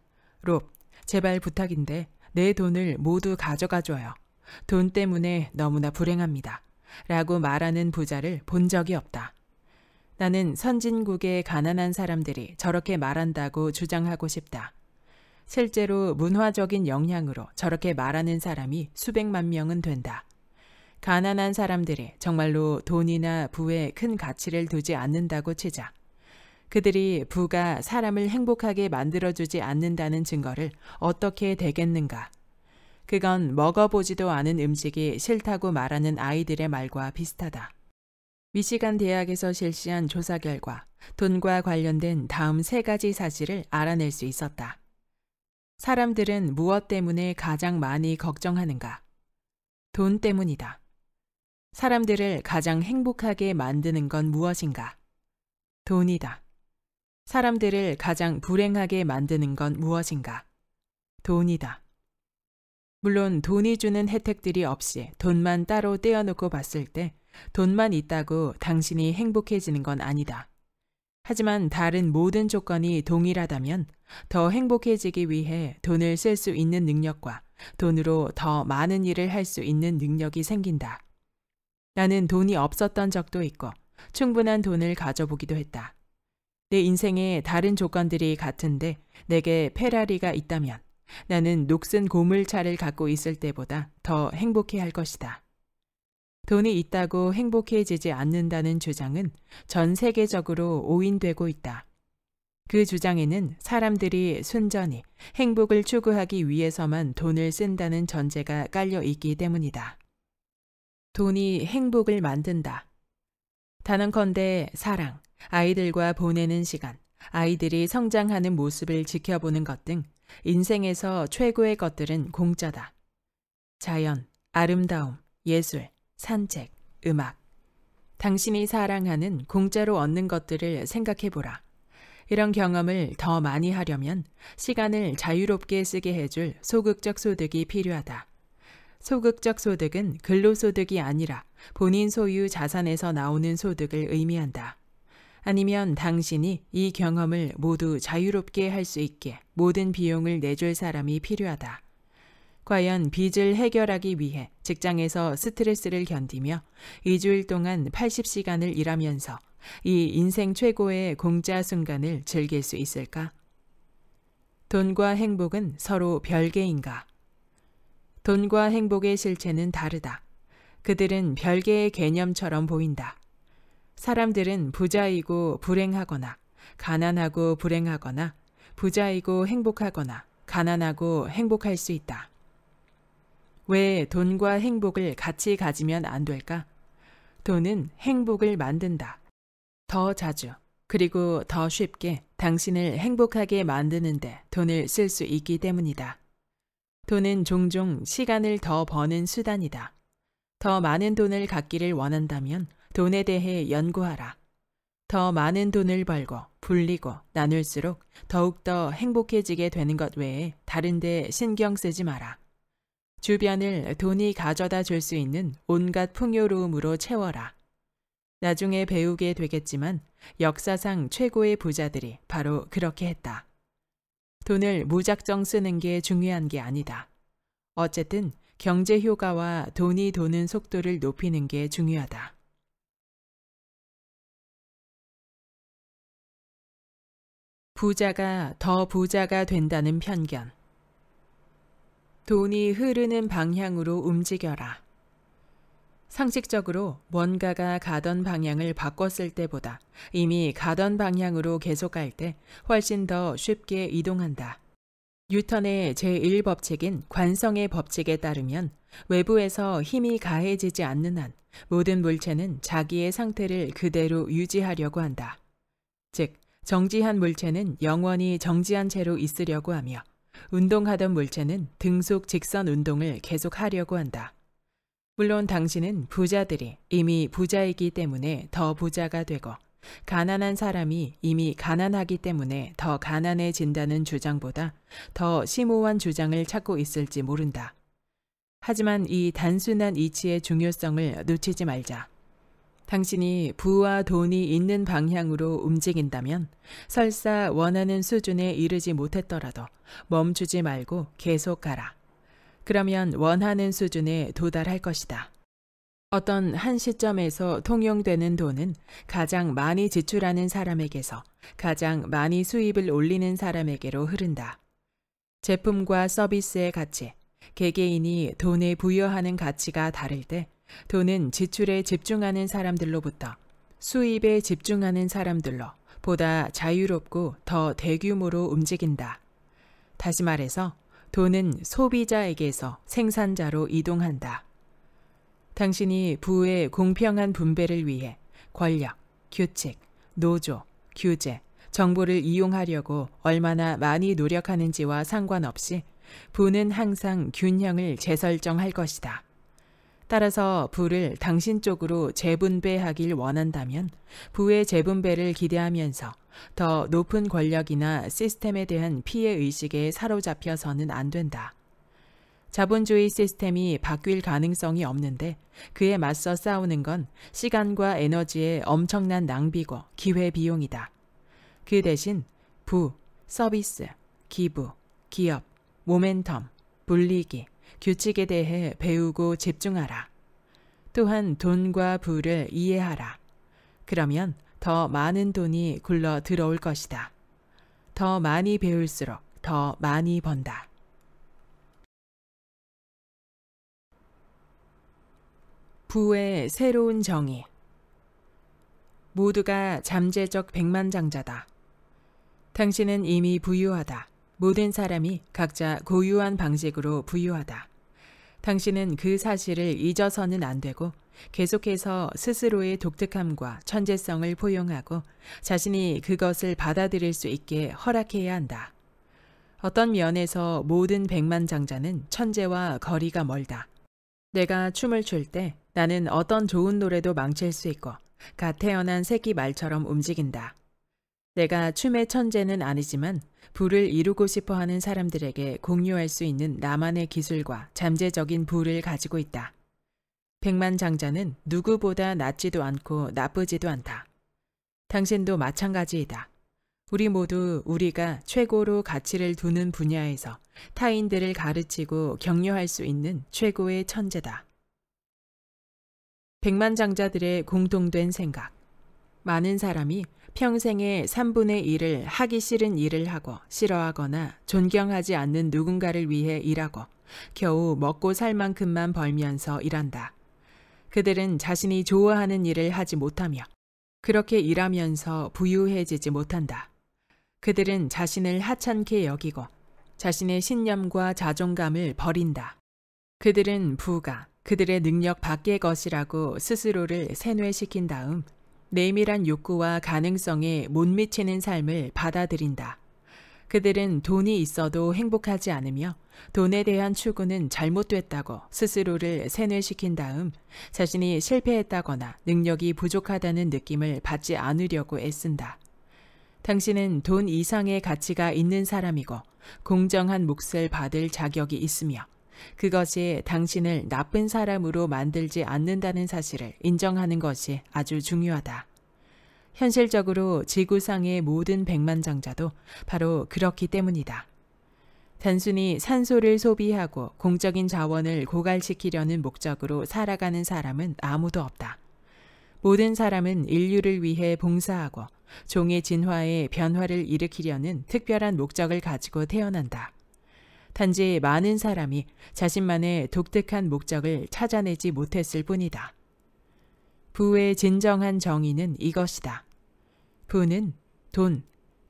S1: 롭, 제발 부탁인데 내 돈을 모두 가져가 줘요. 돈 때문에 너무나 불행합니다. 라고 말하는 부자를 본 적이 없다. 나는 선진국의 가난한 사람들이 저렇게 말한다고 주장하고 싶다. 실제로 문화적인 영향으로 저렇게 말하는 사람이 수백만 명은 된다. 가난한 사람들이 정말로 돈이나 부에 큰 가치를 두지 않는다고 치자. 그들이 부가 사람을 행복하게 만들어주지 않는다는 증거를 어떻게 되겠는가? 그건 먹어보지도 않은 음식이 싫다고 말하는 아이들의 말과 비슷하다. 미시간 대학에서 실시한 조사 결과 돈과 관련된 다음 세 가지 사실을 알아낼 수 있었다. 사람들은 무엇 때문에 가장 많이 걱정하는가? 돈 때문이다. 사람들을 가장 행복하게 만드는 건 무엇인가? 돈이다. 사람들을 가장 불행하게 만드는 건 무엇인가? 돈이다. 물론 돈이 주는 혜택들이 없이 돈만 따로 떼어놓고 봤을 때 돈만 있다고 당신이 행복해지는 건 아니다. 하지만 다른 모든 조건이 동일하다면 더 행복해지기 위해 돈을 쓸 수 있는 능력과 돈으로 더 많은 일을 할 수 있는 능력이 생긴다. 나는 돈이 없었던 적도 있고 충분한 돈을 가져보기도 했다. 내 인생에 다른 조건들이 같은데 내게 페라리가 있다면 나는 녹슨 고물차를 갖고 있을 때보다 더 행복해 할 것이다. 돈이 있다고 행복해지지 않는다는 주장은 전 세계적으로 오인되고 있다. 그 주장에는 사람들이 순전히 행복을 추구하기 위해서만 돈을 쓴다는 전제가 깔려 있기 때문이다. 돈이 행복을 만든다. 단언컨대 사랑, 아이들과 보내는 시간, 아이들이 성장하는 모습을 지켜보는 것 등 인생에서 최고의 것들은 공짜다. 자연, 아름다움, 예술, 산책, 음악. 당신이 사랑하는 공짜로 얻는 것들을 생각해보라. 이런 경험을 더 많이 하려면 시간을 자유롭게 쓰게 해줄 소극적 소득이 필요하다. 소극적 소득은 근로소득이 아니라 본인 소유 자산에서 나오는 소득을 의미한다. 아니면 당신이 이 경험을 모두 자유롭게 할 수 있게 모든 비용을 내줄 사람이 필요하다. 과연 빚을 해결하기 위해 직장에서 스트레스를 견디며 2주일 동안 80시간을 일하면서 이 인생 최고의 공짜 순간을 즐길 수 있을까? 돈과 행복은 서로 별개인가? 돈과 행복의 실체는 다르다. 그들은 별개의 개념처럼 보인다. 사람들은 부자이고 불행하거나, 가난하고 불행하거나, 부자이고 행복하거나, 가난하고 행복할 수 있다. 왜 돈과 행복을 같이 가지면 안 될까? 돈은 행복을 만든다. 더 자주, 그리고 더 쉽게 당신을 행복하게 만드는데 돈을 쓸 수 있기 때문이다. 돈은 종종 시간을 더 버는 수단이다. 더 많은 돈을 갖기를 원한다면 돈에 대해 연구하라. 더 많은 돈을 벌고 불리고 나눌수록 더욱더 행복해지게 되는 것 외에 다른데 신경 쓰지 마라. 주변을 돈이 가져다 줄 수 있는 온갖 풍요로움으로 채워라. 나중에 배우게 되겠지만 역사상 최고의 부자들이 바로 그렇게 했다. 돈을 무작정 쓰는 게 중요한 게 아니다. 어쨌든 경제 효과와 돈이 도는 속도를 높이는 게 중요하다. 부자가 더 부자가 된다는 편견. 돈이 흐르는 방향으로 움직여라. 상식적으로 뭔가가 가던 방향을 바꿨을 때보다 이미 가던 방향으로 계속 갈 때 훨씬 더 쉽게 이동한다. 뉴턴의 제1법칙인 관성의 법칙에 따르면 외부에서 힘이 가해지지 않는 한 모든 물체는 자기의 상태를 그대로 유지하려고 한다. 즉, 정지한 물체는 영원히 정지한 채로 있으려고 하며 운동하던 물체는 등속 직선 운동을 계속하려고 한다. 물론 당신은 부자들이 이미 부자이기 때문에 더 부자가 되고 가난한 사람이 이미 가난하기 때문에 더 가난해진다는 주장보다 더 심오한 주장을 찾고 있을지 모른다. 하지만 이 단순한 이치의 중요성을 놓치지 말자. 당신이 부와 돈이 있는 방향으로 움직인다면 설사 원하는 수준에 이르지 못했더라도 멈추지 말고 계속 가라. 그러면 원하는 수준에 도달할 것이다. 어떤 한 시점에서 통용되는 돈은 가장 많이 지출하는 사람에게서 가장 많이 수입을 올리는 사람에게로 흐른다. 제품과 서비스의 가치, 개개인이 돈에 부여하는 가치가 다를 때 돈은 지출에 집중하는 사람들로부터 수입에 집중하는 사람들로 보다 자유롭고 더 대규모로 움직인다. 다시 말해서 돈은 소비자에게서 생산자로 이동한다. 당신이 부의 공평한 분배를 위해 권력, 규칙, 노조, 규제, 정보를 이용하려고 얼마나 많이 노력하는지와 상관없이 부는 항상 균형을 재설정할 것이다. 따라서 부를 당신 쪽으로 재분배하길 원한다면 부의 재분배를 기대하면서 더 높은 권력이나 시스템에 대한 피해 의식에 사로잡혀서는 안 된다. 자본주의 시스템이 바뀔 가능성이 없는데 그에 맞서 싸우는 건 시간과 에너지의 엄청난 낭비고 기회 비용이다. 그 대신 부, 서비스, 기부, 기업, 모멘텀, 분리기, 규칙에 대해 배우고 집중하라. 또한 돈과 부를 이해하라. 그러면 더 많은 돈이 굴러 들어올 것이다. 더 많이 배울수록 더 많이 번다. 부의 새로운 정의 모두가 잠재적 백만장자다. 당신은 이미 부유하다. 모든 사람이 각자 고유한 방식으로 부유하다. 당신은 그 사실을 잊어서는 안 되고 계속해서 스스로의 독특함과 천재성을 포용하고 자신이 그것을 받아들일 수 있게 허락해야 한다. 어떤 면에서 모든 백만장자는 천재와 거리가 멀다. 내가 춤을 출 때 나는 어떤 좋은 노래도 망칠 수 있고 갓 태어난 새끼 말처럼 움직인다. 내가 춤의 천재는 아니지만 부를 이루고 싶어 하는 사람들에게 공유할 수 있는 나만의 기술과 잠재적인 부를 가지고 있다. 백만 장자는 누구보다 낫지도 않고 나쁘지도 않다. 당신도 마찬가지이다. 우리 모두 우리가 최고로 가치를 두는 분야에서 타인들을 가르치고 격려할 수 있는 최고의 천재다. 백만 장자들의 공통된 생각. 많은 사람이 평생의 3분의 1을 하기 싫은 일을 하고 싫어하거나 존경하지 않는 누군가를 위해 일하고 겨우 먹고 살 만큼만 벌면서 일한다. 그들은 자신이 좋아하는 일을 하지 못하며 그렇게 일하면서 부유해지지 못한다. 그들은 자신을 하찮게 여기고 자신의 신념과 자존감을 버린다. 그들은 부가 그들의 능력 밖의 것이라고 스스로를 세뇌시킨 다음 내밀한 욕구와 가능성에 못 미치는 삶을 받아들인다. 그들은 돈이 있어도 행복하지 않으며 돈에 대한 추구는 잘못됐다고 스스로를 세뇌시킨 다음 자신이 실패했다거나 능력이 부족하다는 느낌을 받지 않으려고 애쓴다. 당신은 돈 이상의 가치가 있는 사람이고 공정한 몫을 받을 자격이 있으며 그것이 당신을 나쁜 사람으로 만들지 않는다는 사실을 인정하는 것이 아주 중요하다. 현실적으로 지구상의 모든 백만장자도 바로 그렇기 때문이다. 단순히 산소를 소비하고 공적인 자원을 고갈시키려는 목적으로 살아가는 사람은 아무도 없다. 모든 사람은 인류를 위해 봉사하고 종의 진화에 변화를 일으키려는 특별한 목적을 가지고 태어난다. 단지 많은 사람이 자신만의 독특한 목적을 찾아내지 못했을 뿐이다. 부의 진정한 정의는 이것이다. 부는 돈,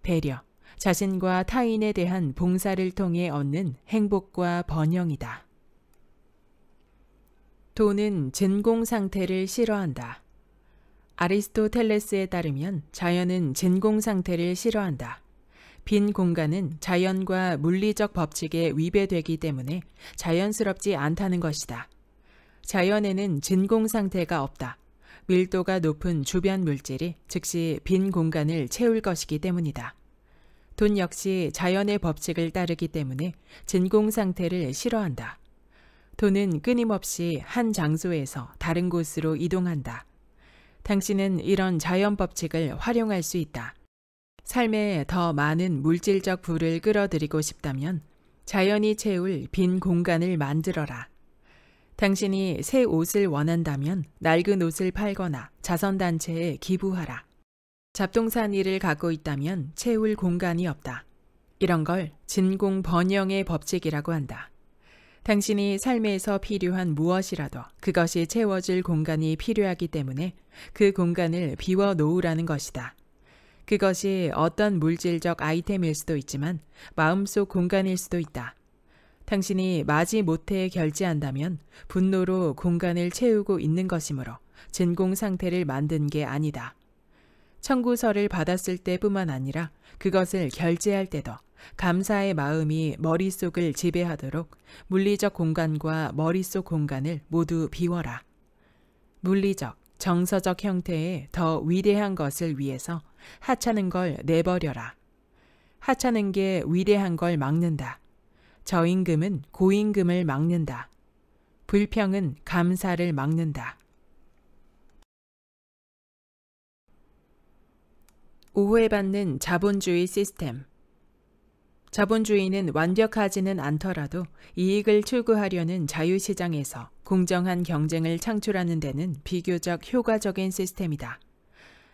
S1: 배려, 자신과 타인에 대한 봉사를 통해 얻는 행복과 번영이다. 돈은 진공 상태를 싫어한다. 아리스토텔레스에 따르면 자연은 진공 상태를 싫어한다. 빈 공간은 자연과 물리적 법칙에 위배되기 때문에 자연스럽지 않다는 것이다. 자연에는 진공 상태가 없다. 밀도가 높은 주변 물질이 즉시 빈 공간을 채울 것이기 때문이다. 돈 역시 자연의 법칙을 따르기 때문에 진공 상태를 싫어한다. 돈은 끊임없이 한 장소에서 다른 곳으로 이동한다. 당신은 이런 자연 법칙을 활용할 수 있다. 삶에 더 많은 물질적 부를 끌어들이고 싶다면 자연이 채울 빈 공간을 만들어라. 당신이 새 옷을 원한다면 낡은 옷을 팔거나 자선단체에 기부하라. 잡동산 일을 갖고 있다면 채울 공간이 없다. 이런 걸 진공 번영의 법칙이라고 한다. 당신이 삶에서 필요한 무엇이라도 그것이 채워질 공간이 필요하기 때문에 그 공간을 비워 놓으라는 것이다. 그것이 어떤 물질적 아이템일 수도 있지만 마음속 공간일 수도 있다. 당신이 마지 못해 결제한다면 분노로 공간을 채우고 있는 것이므로 진공 상태를 만든 게 아니다. 청구서를 받았을 때뿐만 아니라 그것을 결제할 때도 감사의 마음이 머릿속을 지배하도록 물리적 공간과 머릿속 공간을 모두 비워라. 물리적, 정서적 형태의 더 위대한 것을 위해서 하찮은 걸 내버려라. 하찮은 게 위대한 걸 막는다. 저임금은 고임금을 막는다. 불평은 감사를 막는다. 오호에받는 자본주의 시스템 자본주의는 완벽하지는 않더라도 이익을 추구하려는 자유시장에서 공정한 경쟁을 창출하는 데는 비교적 효과적인 시스템이다.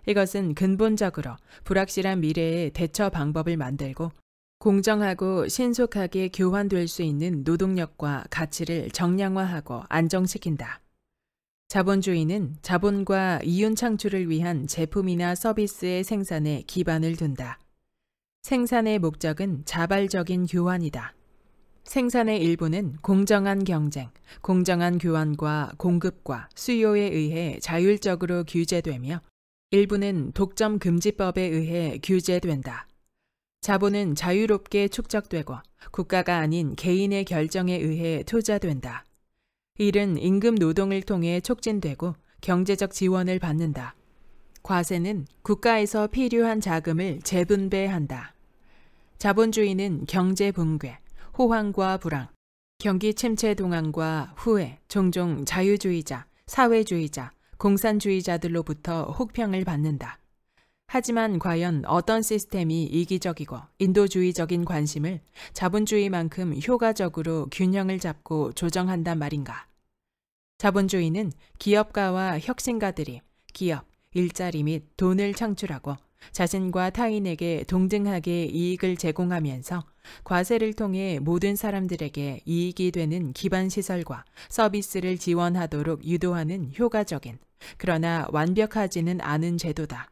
S1: 이것은 근본적으로 불확실한 미래의 대처 방법을 만들고 공정하고 신속하게 교환될 수 있는 노동력과 가치를 정량화하고 안정시킨다. 자본주의는 자본과 이윤 창출을 위한 제품이나 서비스의 생산에 기반을 둔다. 생산의 목적은 자발적인 교환이다. 생산의 일부는 공정한 경쟁, 공정한 교환과 공급과 수요에 의해 자율적으로 규제되며 일부는 독점 금지법에 의해 규제된다. 자본은 자유롭게 축적되고 국가가 아닌 개인의 결정에 의해 투자된다. 일은 임금 노동을 통해 촉진되고 경제적 지원을 받는다. 과세는 국가에서 필요한 자금을 재분배한다. 자본주의는 경제 붕괴, 호황과 불황, 경기 침체 동안과 후에 종종 자유주의자, 사회주의자, 공산주의자들로부터 혹평을 받는다. 하지만 과연 어떤 시스템이 이기적이고 인도주의적인 관심을 자본주의만큼 효과적으로 균형을 잡고 조정한단 말인가? 자본주의는 기업가와 혁신가들이 기업, 일자리 및 돈을 창출하고 자신과 타인에게 동등하게 이익을 제공하면서 과세를 통해 모든 사람들에게 이익이 되는 기반 시설과 서비스를 지원하도록 유도하는 효과적인 그러나 완벽하지는 않은 제도다.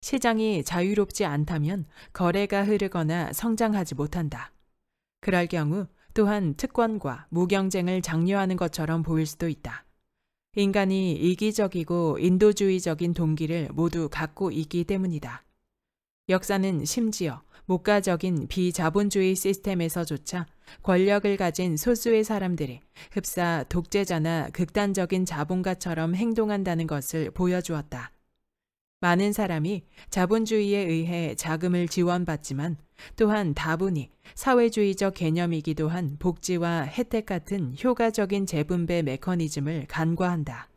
S1: 시장이 자유롭지 않다면 거래가 흐르거나 성장하지 못한다. 그럴 경우 또한 특권과 무경쟁을 장려하는 것처럼 보일 수도 있다. 인간이 이기적이고 인도주의적인 동기를 모두 갖고 있기 때문이다. 역사는 심지어 목가적인 비자본주의 시스템에서조차 권력을 가진 소수의 사람들이 흡사 독재자나 극단적인 자본가처럼 행동한다는 것을 보여주었다. 많은 사람이 자본주의에 의해 자금을 지원받지만 또한 다분히 사회주의적 개념이기도 한 복지와 혜택 같은 효과적인 재분배 메커니즘을 간과한다.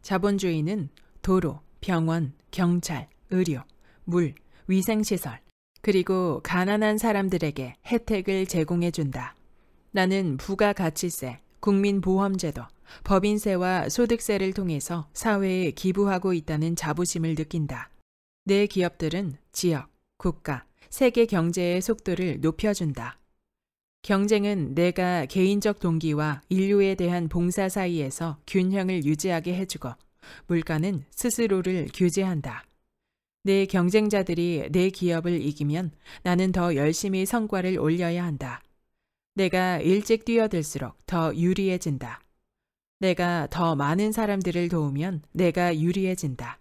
S1: 자본주의는 도로, 병원, 경찰, 의료, 물, 위생시설, 그리고 가난한 사람들에게 혜택을 제공해준다. 나는 부가가치세, 국민보험제도, 법인세와 소득세를 통해서 사회에 기부하고 있다는 자부심을 느낀다. 내 기업들은 지역, 국가, 세계 경제의 속도를 높여준다. 경쟁은 내가 개인적 동기와 인류에 대한 봉사 사이에서 균형을 유지하게 해주고 물가는 스스로를 규제한다. 내 경쟁자들이 내 기업을 이기면 나는 더 열심히 성과를 올려야 한다. 내가 일찍 뛰어들수록 더 유리해진다. 내가 더 많은 사람들을 도우면 내가 유리해진다.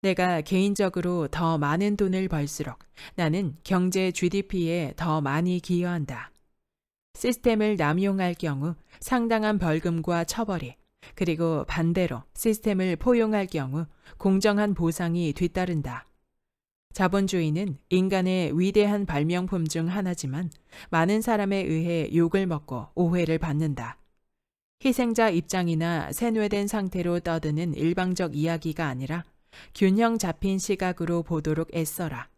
S1: 내가 개인적으로 더 많은 돈을 벌수록 나는 경제 GDP에 더 많이 기여한다. 시스템을 남용할 경우 상당한 벌금과 처벌이 그리고 반대로 시스템을 포용할 경우 공정한 보상이 뒤따른다. 자본주의는 인간의 위대한 발명품 중 하나지만 많은 사람에 의해 욕을 먹고 오해를 받는다. 희생자 입장이나 세뇌된 상태로 떠드는 일방적 이야기가 아니라 균형 잡힌 시각으로 보도록 애써라.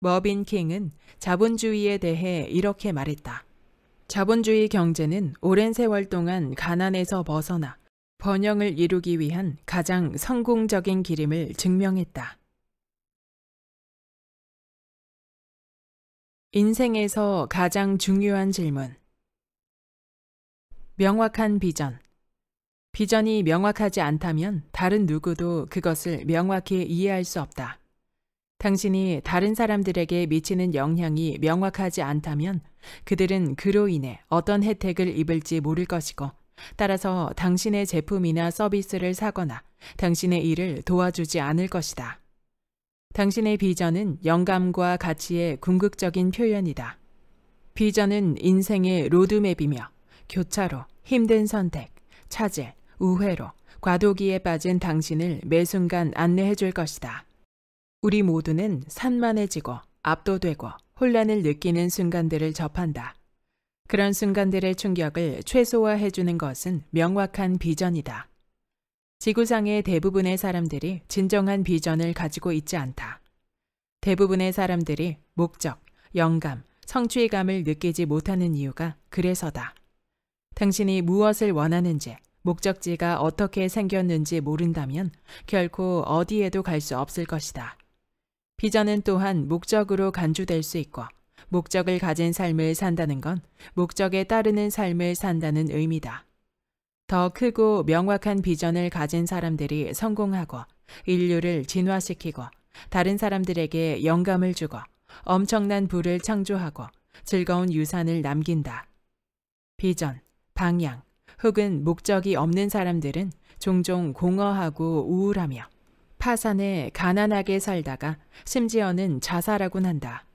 S1: 머빈 킹은 자본주의에 대해 이렇게 말했다. 자본주의 경제는 오랜 세월 동안 가난에서 벗어나 번영을 이루기 위한 가장 성공적인 기임을 증명했다. 인생에서 가장 중요한 질문. 명확한 비전. 비전이 명확하지 않다면 다른 누구도 그것을 명확히 이해할 수 없다. 당신이 다른 사람들에게 미치는 영향이 명확하지 않다면 그들은 그로 인해 어떤 혜택을 입을지 모를 것이고 따라서 당신의 제품이나 서비스를 사거나 당신의 일을 도와주지 않을 것이다. 당신의 비전은 영감과 가치의 궁극적인 표현이다. 비전은 인생의 로드맵이며 교차로, 힘든 선택, 차질, 우회로, 과도기에 빠진 당신을 매 순간 안내해 줄 것이다. 우리 모두는 산만해지고 압도되고 혼란을 느끼는 순간들을 접한다. 그런 순간들의 충격을 최소화해 주는 것은 명확한 비전이다. 지구상의 대부분의 사람들이 진정한 비전을 가지고 있지 않다. 대부분의 사람들이 목적, 영감, 성취감을 느끼지 못하는 이유가 그래서다. 당신이 무엇을 원하는지, 목적지가 어떻게 생겼는지 모른다면 결코 어디에도 갈 수 없을 것이다. 비전은 또한 목적으로 간주될 수 있고, 목적을 가진 삶을 산다는 건 목적에 따르는 삶을 산다는 의미다. 더 크고 명확한 비전을 가진 사람들이 성공하고 인류를 진화시키고 다른 사람들에게 영감을 주고 엄청난 부를 창조하고 즐거운 유산을 남긴다. 비전, 방향 혹은 목적이 없는 사람들은 종종 공허하고 우울하며 파산에 가난하게 살다가 심지어는 자살하곤 한다.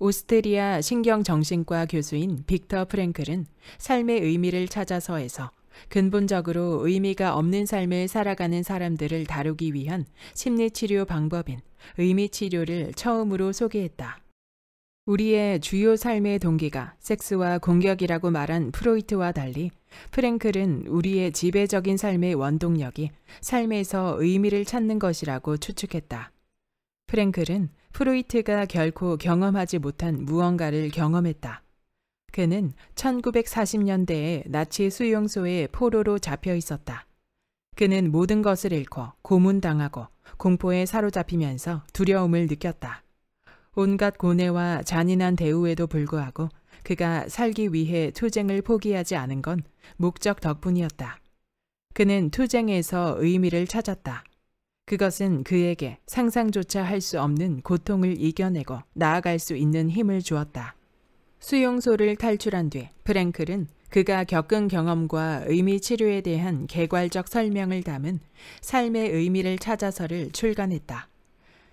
S1: 오스트리아 신경정신과 교수인 빅터 프랭클은 삶의 의미를 찾아서에서 근본적으로 의미가 없는 삶을 살아가는 사람들을 다루기 위한 심리치료 방법인 의미치료를 처음으로 소개했다. 우리의 주요 삶의 동기가 섹스와 공격이라고 말한 프로이트와 달리 프랭클은 우리의 지배적인 삶의 원동력이 삶에서 의미를 찾는 것이라고 추측했다. 프랭클은 프로이트가 결코 경험하지 못한 무언가를 경험했다. 그는 1940년대에 나치 수용소에 포로로 잡혀 있었다. 그는 모든 것을 잃고 고문당하고 공포에 사로잡히면서 두려움을 느꼈다. 온갖 고뇌와 잔인한 대우에도 불구하고 그가 살기 위해 투쟁을 포기하지 않은 건 목적 덕분이었다. 그는 투쟁에서 의미를 찾았다. 그것은 그에게 상상조차 할 수 없는 고통을 이겨내고 나아갈 수 있는 힘을 주었다. 수용소를 탈출한 뒤 프랭클은 그가 겪은 경험과 의미 치료에 대한 개괄적 설명을 담은 삶의 의미를 찾아서를 출간했다.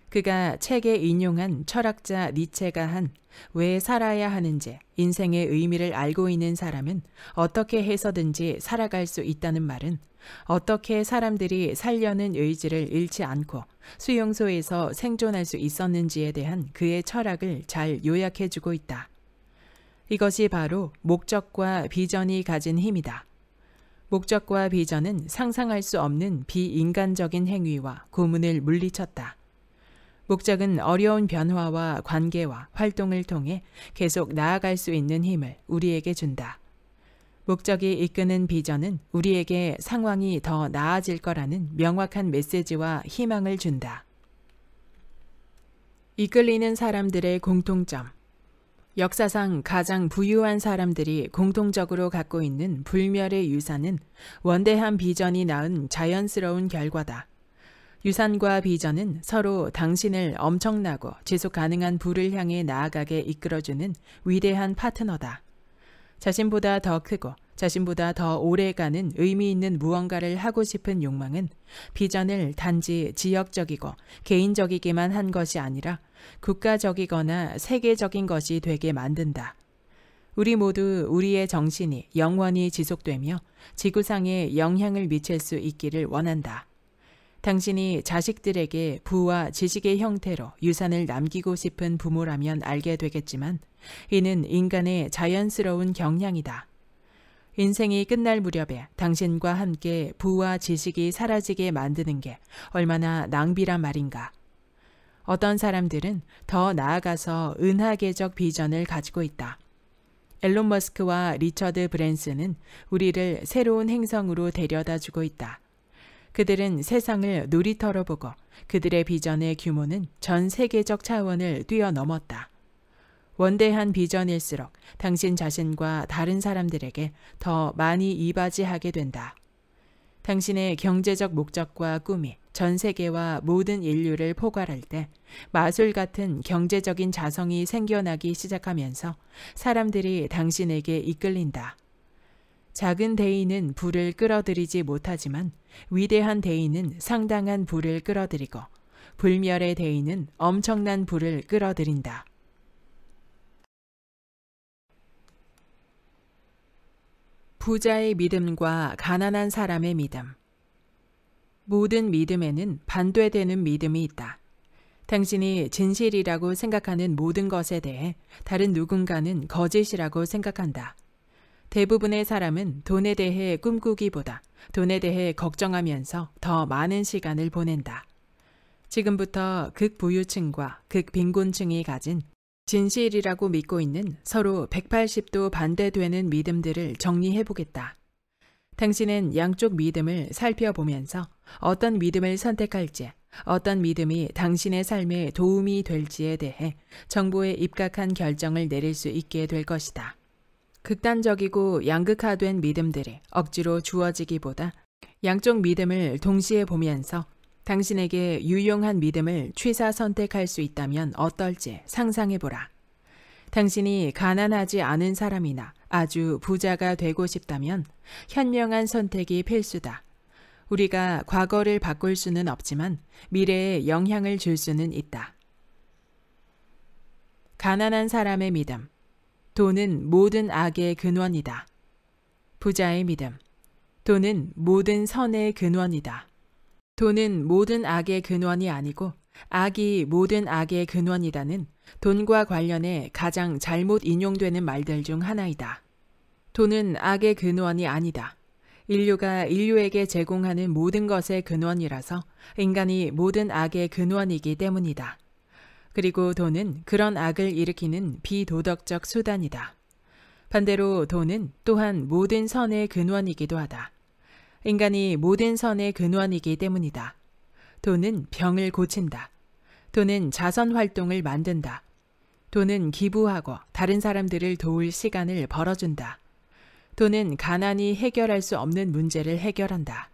S1: 그가 책에 인용한 철학자 니체가 한 왜 살아야 하는지 인생의 의미를 알고 있는 사람은 어떻게 해서든지 살아갈 수 있다는 말은 어떻게 사람들이 살려는 의지를 잃지 않고 수용소에서 생존할 수 있었는지에 대한 그의 철학을 잘 요약해주고 있다. 이것이 바로 목적과 비전이 가진 힘이다. 목적과 비전은 상상할 수 없는 비인간적인 행위와 고문을 물리쳤다. 목적은 어려운 변화와 관계와 활동을 통해 계속 나아갈 수 있는 힘을 우리에게 준다. 목적이 이끄는 비전은 우리에게 상황이 더 나아질 거라는 명확한 메시지와 희망을 준다. 이끌리는 사람들의 공통점 역사상 가장 부유한 사람들이 공통적으로 갖고 있는 불멸의 유산은 원대한 비전이 낳은 자연스러운 결과다. 유산과 비전은 서로 당신을 엄청나고 지속 가능한 부를 향해 나아가게 이끌어주는 위대한 파트너다. 자신보다 더 크고 자신보다 더 오래가는 의미 있는 무언가를 하고 싶은 욕망은 비전을 단지 지역적이고 개인적이기만 한 것이 아니라 국가적이거나 세계적인 것이 되게 만든다. 우리 모두 우리의 정신이 영원히 지속되며 지구상에 영향을 미칠 수 있기를 원한다. 당신이 자식들에게 부와 지식의 형태로 유산을 남기고 싶은 부모라면 알게 되겠지만 이는 인간의 자연스러운 경향이다. 인생이 끝날 무렵에 당신과 함께 부와 지식이 사라지게 만드는 게 얼마나 낭비란 말인가. 어떤 사람들은 더 나아가서 은하계적 비전을 가지고 있다. 앨론 머스크와 리처드 브랜스는 우리를 새로운 행성으로 데려다 주고 있다. 그들은 세상을 놀이터로 보고 그들의 비전의 규모는 전 세계적 차원을 뛰어넘었다. 원대한 비전일수록 당신 자신과 다른 사람들에게 더 많이 이바지하게 된다. 당신의 경제적 목적과 꿈이 전 세계와 모든 인류를 포괄할 때 마술 같은 경제적인 자성이 생겨나기 시작하면서 사람들이 당신에게 이끌린다. 작은 대인은 불을 끌어들이지 못하지만 위대한 대인은 상당한 불을 끌어들이고 불멸의 대인은 엄청난 불을 끌어들인다. 부자의 믿음과 가난한 사람의 믿음. 모든 믿음에는 반대되는 믿음이 있다. 당신이 진실이라고 생각하는 모든 것에 대해 다른 누군가는 거짓이라고 생각한다. 대부분의 사람은 돈에 대해 꿈꾸기보다 돈에 대해 걱정하면서 더 많은 시간을 보낸다. 지금부터 극부유층과 극빈곤층이 가진 진실이라고 믿고 있는 서로 180도 반대되는 믿음들을 정리해 보겠다. 당신은 양쪽 믿음을 살펴보면서 어떤 믿음을 선택할지, 어떤 믿음이 당신의 삶에 도움이 될지에 대해 정보에 입각한 결정을 내릴 수 있게 될 것이다. 극단적이고 양극화된 믿음들이 억지로 주어지기보다 양쪽 믿음을 동시에 보면서 당신에게 유용한 믿음을 취사 선택할 수 있다면 어떨지 상상해보라. 당신이 가난하지 않은 사람이나 아주 부자가 되고 싶다면 현명한 선택이 필수다. 우리가 과거를 바꿀 수는 없지만 미래에 영향을 줄 수는 있다. 가난한 사람의 믿음. 돈은 모든 악의 근원이다. 부자의 믿음. 돈은 모든 선의 근원이다. 돈은 모든 악의 근원이 아니고 악이 모든 악의 근원이다는 돈과 관련해 가장 잘못 인용되는 말들 중 하나이다. 돈은 악의 근원이 아니다. 인류가 인류에게 제공하는 모든 것의 근원이라서 인간이 모든 악의 근원이기 때문이다. 그리고 돈은 그런 악을 일으키는 비도덕적 수단이다. 반대로 돈은 또한 모든 선의 근원이기도 하다. 인간이 모든 선의 근원이기 때문이다. 돈은 병을 고친다. 돈은 자선 활동을 만든다. 돈은 기부하고 다른 사람들을 도울 시간을 벌어준다. 돈은 가난이 해결할 수 없는 문제를 해결한다.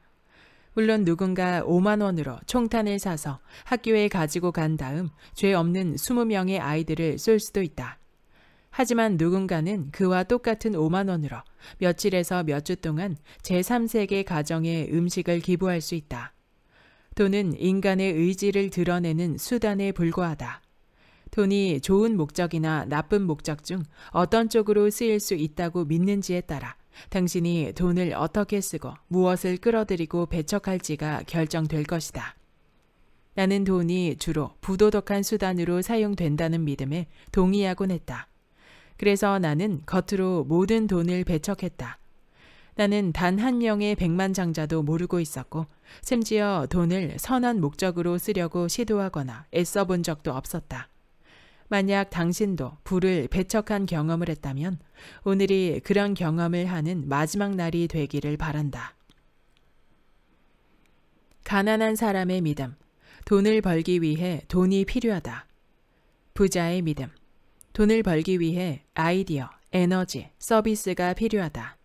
S1: 물론 누군가 5만 원으로 총탄을 사서 학교에 가지고 간 다음 죄 없는 20명의 아이들을 쏠 수도 있다. 하지만 누군가는 그와 똑같은 5만 원으로 며칠에서 몇 주 동안 제3세계 가정에 음식을 기부할 수 있다. 돈은 인간의 의지를 드러내는 수단에 불과하다. 돈이 좋은 목적이나 나쁜 목적 중 어떤 쪽으로 쓰일 수 있다고 믿는지에 따라 당신이 돈을 어떻게 쓰고 무엇을 끌어들이고 배척할지가 결정될 것이다. 나는 돈이 주로 부도덕한 수단으로 사용된다는 믿음에 동의하곤 했다. 그래서 나는 겉으로 모든 돈을 배척했다. 나는 단 한 명의 백만장자도 모르고 있었고 심지어 돈을 선한 목적으로 쓰려고 시도하거나 애써 본 적도 없었다. 만약 당신도 부를 배척한 경험을 했다면 오늘이 그런 경험을 하는 마지막 날이 되기를 바란다. 가난한 사람의 믿음. 돈을 벌기 위해 돈이 필요하다. 부자의 믿음. 돈을 벌기 위해 아이디어, 에너지, 서비스가 필요하다.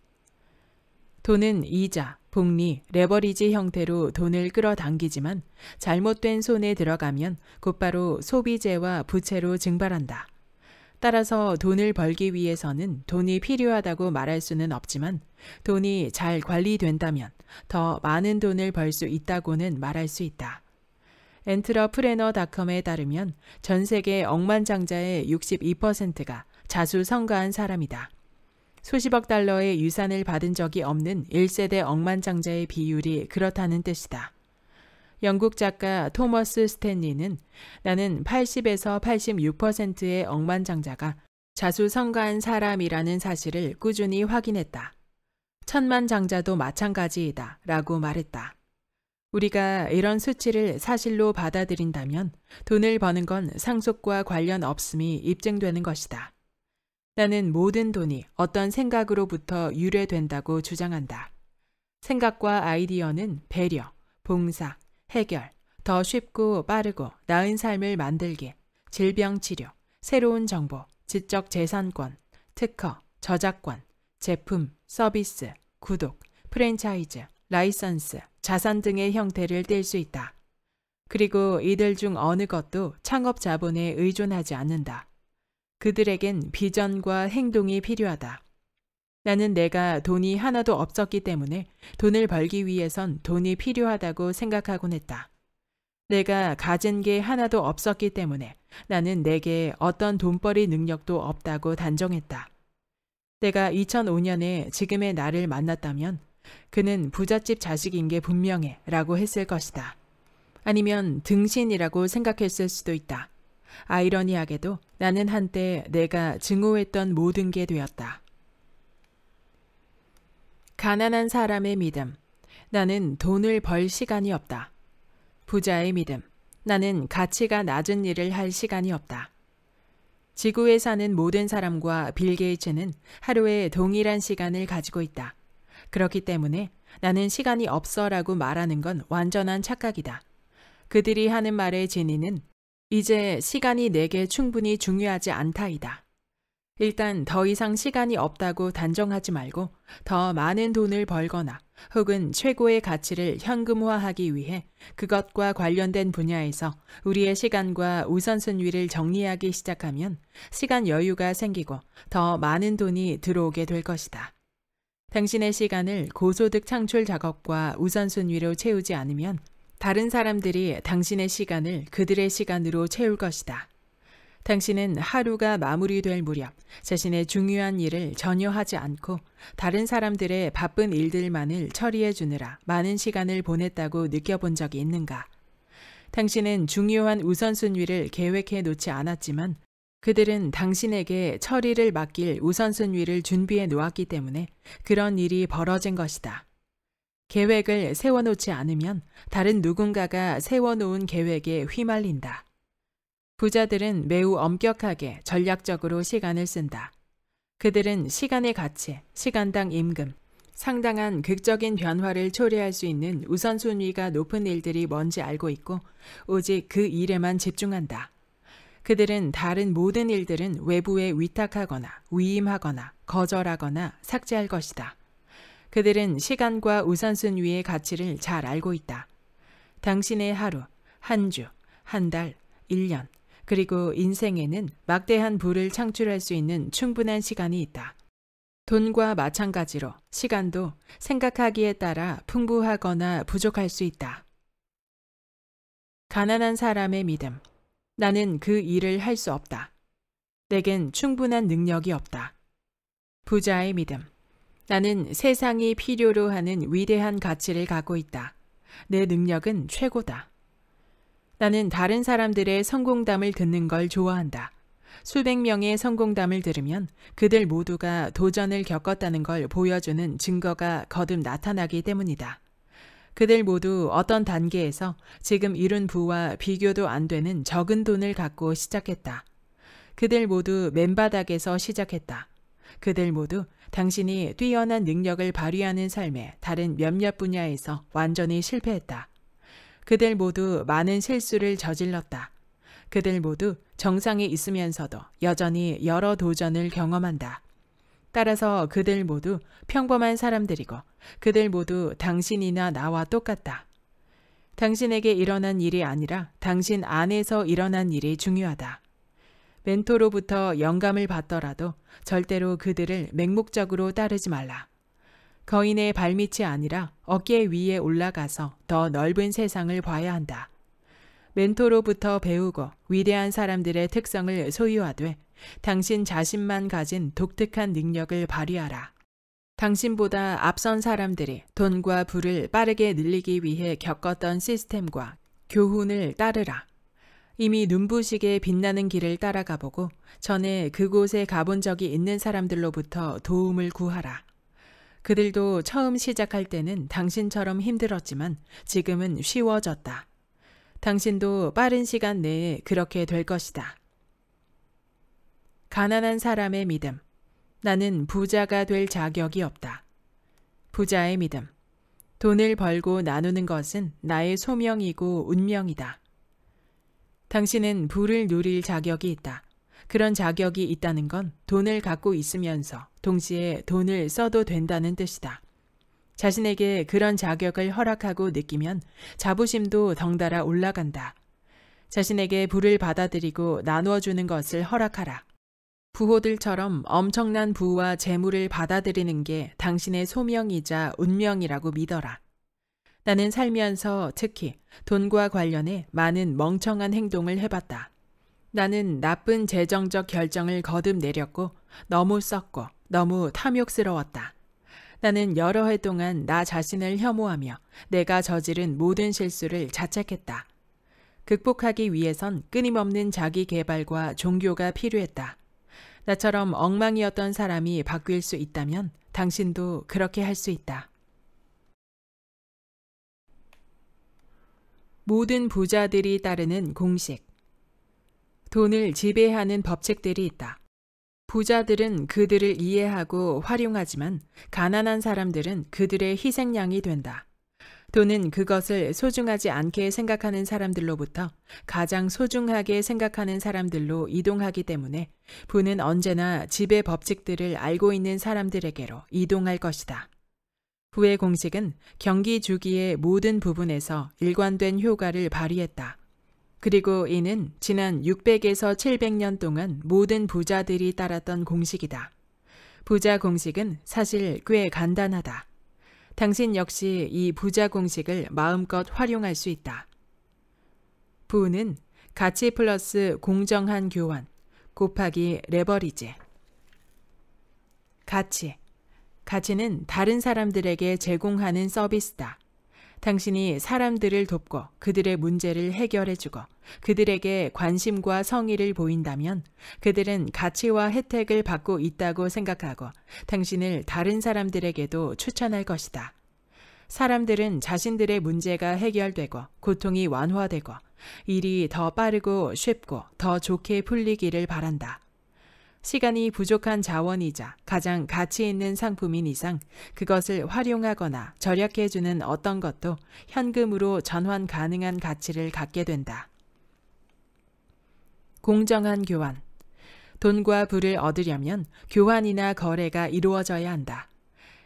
S1: 돈은 이자, 복리, 레버리지 형태로 돈을 끌어당기지만 잘못된 손에 들어가면 곧바로 소비재와 부채로 증발한다. 따라서 돈을 벌기 위해서는 돈이 필요하다고 말할 수는 없지만 돈이 잘 관리된다면 더 많은 돈을 벌 수 있다고는 말할 수 있다. 엔트러프레너닷컴에 따르면 전 세계 억만장자의 62%가 자수 성가한 사람이다. 수십억 달러의 유산을 받은 적이 없는 1세대 억만장자의 비율이 그렇다는 뜻이다. 영국 작가 토머스 스탠리는 나는 80에서 86%의 억만장자가 자수성가한 사람이라는 사실을 꾸준히 확인했다. 천만장자도 마찬가지이다. 라고 말했다. 우리가 이런 수치를 사실로 받아들인다면 돈을 버는 건 상속과 관련 없음이 입증되는 것이다. 나는 모든 돈이 어떤 생각으로부터 유래된다고 주장한다. 생각과 아이디어는 배려, 봉사, 해결, 더 쉽고 빠르고 나은 삶을 만들기, 질병 치료, 새로운 정보, 지적 재산권, 특허, 저작권, 제품, 서비스, 구독, 프랜차이즈, 라이선스, 자산 등의 형태를 띨수 있다. 그리고 이들 중 어느 것도 창업 자본에 의존하지 않는다. 그들에겐 비전과 행동이 필요하다. 나는 내가 돈이 하나도 없었기 때문에 돈을 벌기 위해선 돈이 필요하다고 생각하곤 했다. 내가 가진 게 하나도 없었기 때문에 나는 내게 어떤 돈벌이 능력도 없다고 단정했다. 내가 2005년에 지금의 나를 만났다면 그는 부잣집 자식인 게 분명해 라고 했을 것이다. 아니면 등신이라고 생각했을 수도 있다. 아이러니하게도 나는 한때 내가 증오했던 모든 게 되었다. 가난한 사람의 믿음. 나는 돈을 벌 시간이 없다. 부자의 믿음. 나는 가치가 낮은 일을 할 시간이 없다. 지구에 사는 모든 사람과 빌 게이츠는 하루에 동일한 시간을 가지고 있다. 그렇기 때문에 나는 시간이 없어라고 말하는 건 완전한 착각이다. 그들이 하는 말의 진위는 이제 시간이 내게 충분히 중요하지 않다이다. 일단 더 이상 시간이 없다고 단정하지 말고 더 많은 돈을 벌거나 혹은 최고의 가치를 현금화하기 위해 그것과 관련된 분야에서 우리의 시간과 우선순위를 정리하기 시작하면 시간 여유가 생기고 더 많은 돈이 들어오게 될 것이다. 당신의 시간을 고소득 창출 작업과 우선순위로 채우지 않으면 다른 사람들이 당신의 시간을 그들의 시간으로 채울 것이다. 당신은 하루가 마무리될 무렵 자신의 중요한 일을 전혀 하지 않고 다른 사람들의 바쁜 일들만을 처리해 주느라 많은 시간을 보냈다고 느껴본 적이 있는가? 당신은 중요한 우선순위를 계획해 놓지 않았지만 그들은 당신에게 처리를 맡길 우선순위를 준비해 놓았기 때문에 그런 일이 벌어진 것이다. 계획을 세워놓지 않으면 다른 누군가가 세워놓은 계획에 휘말린다. 부자들은 매우 엄격하게 전략적으로 시간을 쓴다. 그들은 시간의 가치, 시간당 임금, 상당한 극적인 변화를 초래할 수 있는 우선순위가 높은 일들이 뭔지 알고 있고 오직 그 일에만 집중한다. 그들은 다른 모든 일들은 외부에 위탁하거나 위임하거나 거절하거나 삭제할 것이다. 그들은 시간과 우선순위의 가치를 잘 알고 있다. 당신의 하루, 한 주, 한 달, 1년, 그리고 인생에는 막대한 부를 창출할 수 있는 충분한 시간이 있다. 돈과 마찬가지로 시간도 생각하기에 따라 풍부하거나 부족할 수 있다. 가난한 사람의 믿음 나는 그 일을 할 수 없다. 내겐 충분한 능력이 없다. 부자의 믿음. 나는 세상이 필요로 하는 위대한 가치를 갖고 있다. 내 능력은 최고다. 나는 다른 사람들의 성공담을 듣는 걸 좋아한다. 수백 명의 성공담을 들으면 그들 모두가 도전을 겪었다는 걸 보여주는 증거가 거듭 나타나기 때문이다. 그들 모두 어떤 단계에서 지금 이룬 부와 비교도 안 되는 적은 돈을 갖고 시작했다. 그들 모두 맨바닥에서 시작했다. 그들 모두 당신이 뛰어난 능력을 발휘하는 삶의 다른 몇몇 분야에서 완전히 실패했다. 그들 모두 많은 실수를 저질렀다. 그들 모두 정상에 있으면서도 여전히 여러 도전을 경험한다. 따라서 그들 모두 평범한 사람들이고 그들 모두 당신이나 나와 똑같다. 당신에게 일어난 일이 아니라 당신 안에서 일어난 일이 중요하다. 멘토로부터 영감을 받더라도 절대로 그들을 맹목적으로 따르지 말라. 거인의 발밑이 아니라 어깨 위에 올라가서 더 넓은 세상을 봐야 한다. 멘토로부터 배우고 위대한 사람들의 특성을 소유하되 당신 자신만 가진 독특한 능력을 발휘하라. 당신보다 앞선 사람들이 돈과 부를 빠르게 늘리기 위해 겪었던 시스템과 교훈을 따르라. 이미 눈부시게 빛나는 길을 따라가 보고 전에 그곳에 가본 적이 있는 사람들로부터 도움을 구하라. 그들도 처음 시작할 때는 당신처럼 힘들었지만 지금은 쉬워졌다. 당신도 빠른 시간 내에 그렇게 될 것이다. 가난한 사람의 믿음. 나는 부자가 될 자격이 없다. 부자의 믿음. 돈을 벌고 나누는 것은 나의 소명이고 운명이다. 당신은 부를 누릴 자격이 있다. 그런 자격이 있다는 건 돈을 갖고 있으면서 동시에 돈을 써도 된다는 뜻이다. 자신에게 그런 자격을 허락하고 느끼면 자부심도 덩달아 올라간다. 자신에게 부를 받아들이고 나누어주는 것을 허락하라. 부호들처럼 엄청난 부와 재물을 받아들이는 게 당신의 소명이자 운명이라고 믿어라. 나는 살면서 특히 돈과 관련해 많은 멍청한 행동을 해봤다. 나는 나쁜 재정적 결정을 거듭 내렸고 너무 썩고 너무 탐욕스러웠다. 나는 여러 해 동안 나 자신을 혐오하며 내가 저지른 모든 실수를 자책했다. 극복하기 위해선 끊임없는 자기 개발과 종교가 필요했다. 나처럼 엉망이었던 사람이 바뀔 수 있다면 당신도 그렇게 할 수 있다. 모든 부자들이 따르는 공식. 돈을 지배하는 법칙들이 있다. 부자들은 그들을 이해하고 활용하지만 가난한 사람들은 그들의 희생양이 된다. 돈은 그것을 소중하지 않게 생각하는 사람들로부터 가장 소중하게 생각하는 사람들로 이동하기 때문에 부는 언제나 지배 법칙들을 알고 있는 사람들에게로 이동할 것이다. 부의 공식은 경기 주기의 모든 부분에서 일관된 효과를 발휘했다. 그리고 이는 지난 600에서 700년 동안 모든 부자들이 따랐던 공식이다. 부자 공식은 사실 꽤 간단하다. 당신 역시 이 부자 공식을 마음껏 활용할 수 있다. 부는 가치 플러스 공정한 교환 곱하기 레버리지. 가치. 가치는 다른 사람들에게 제공하는 서비스다. 당신이 사람들을 돕고 그들의 문제를 해결해주고 그들에게 관심과 성의를 보인다면 그들은 가치와 혜택을 받고 있다고 생각하고 당신을 다른 사람들에게도 추천할 것이다. 사람들은 자신들의 문제가 해결되고 고통이 완화되고 일이 더 빠르고 쉽고 더 좋게 풀리기를 바란다. 시간이 부족한 자원이자 가장 가치 있는 상품인 이상 그것을 활용하거나 절약해주는 어떤 것도 현금으로 전환 가능한 가치를 갖게 된다. 공정한 교환. 돈과 부를 얻으려면 교환이나 거래가 이루어져야 한다.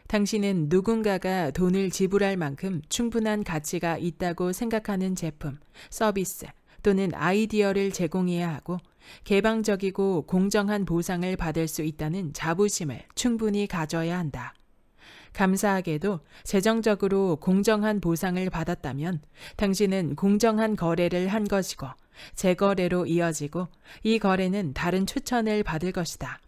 S1: 당신은 누군가가 돈을 지불할 만큼 충분한 가치가 있다고 생각하는 제품, 서비스 또는 아이디어를 제공해야 하고 개방적이고 공정한 보상을 받을 수 있다는 자부심을 충분히 가져야 한다. 감사하게도 재정적으로 공정한 보상을 받았다면 당신은 공정한 거래를 한 것이고 재거래로 이어지고 이 거래는 다른 추천을 받을 것이다.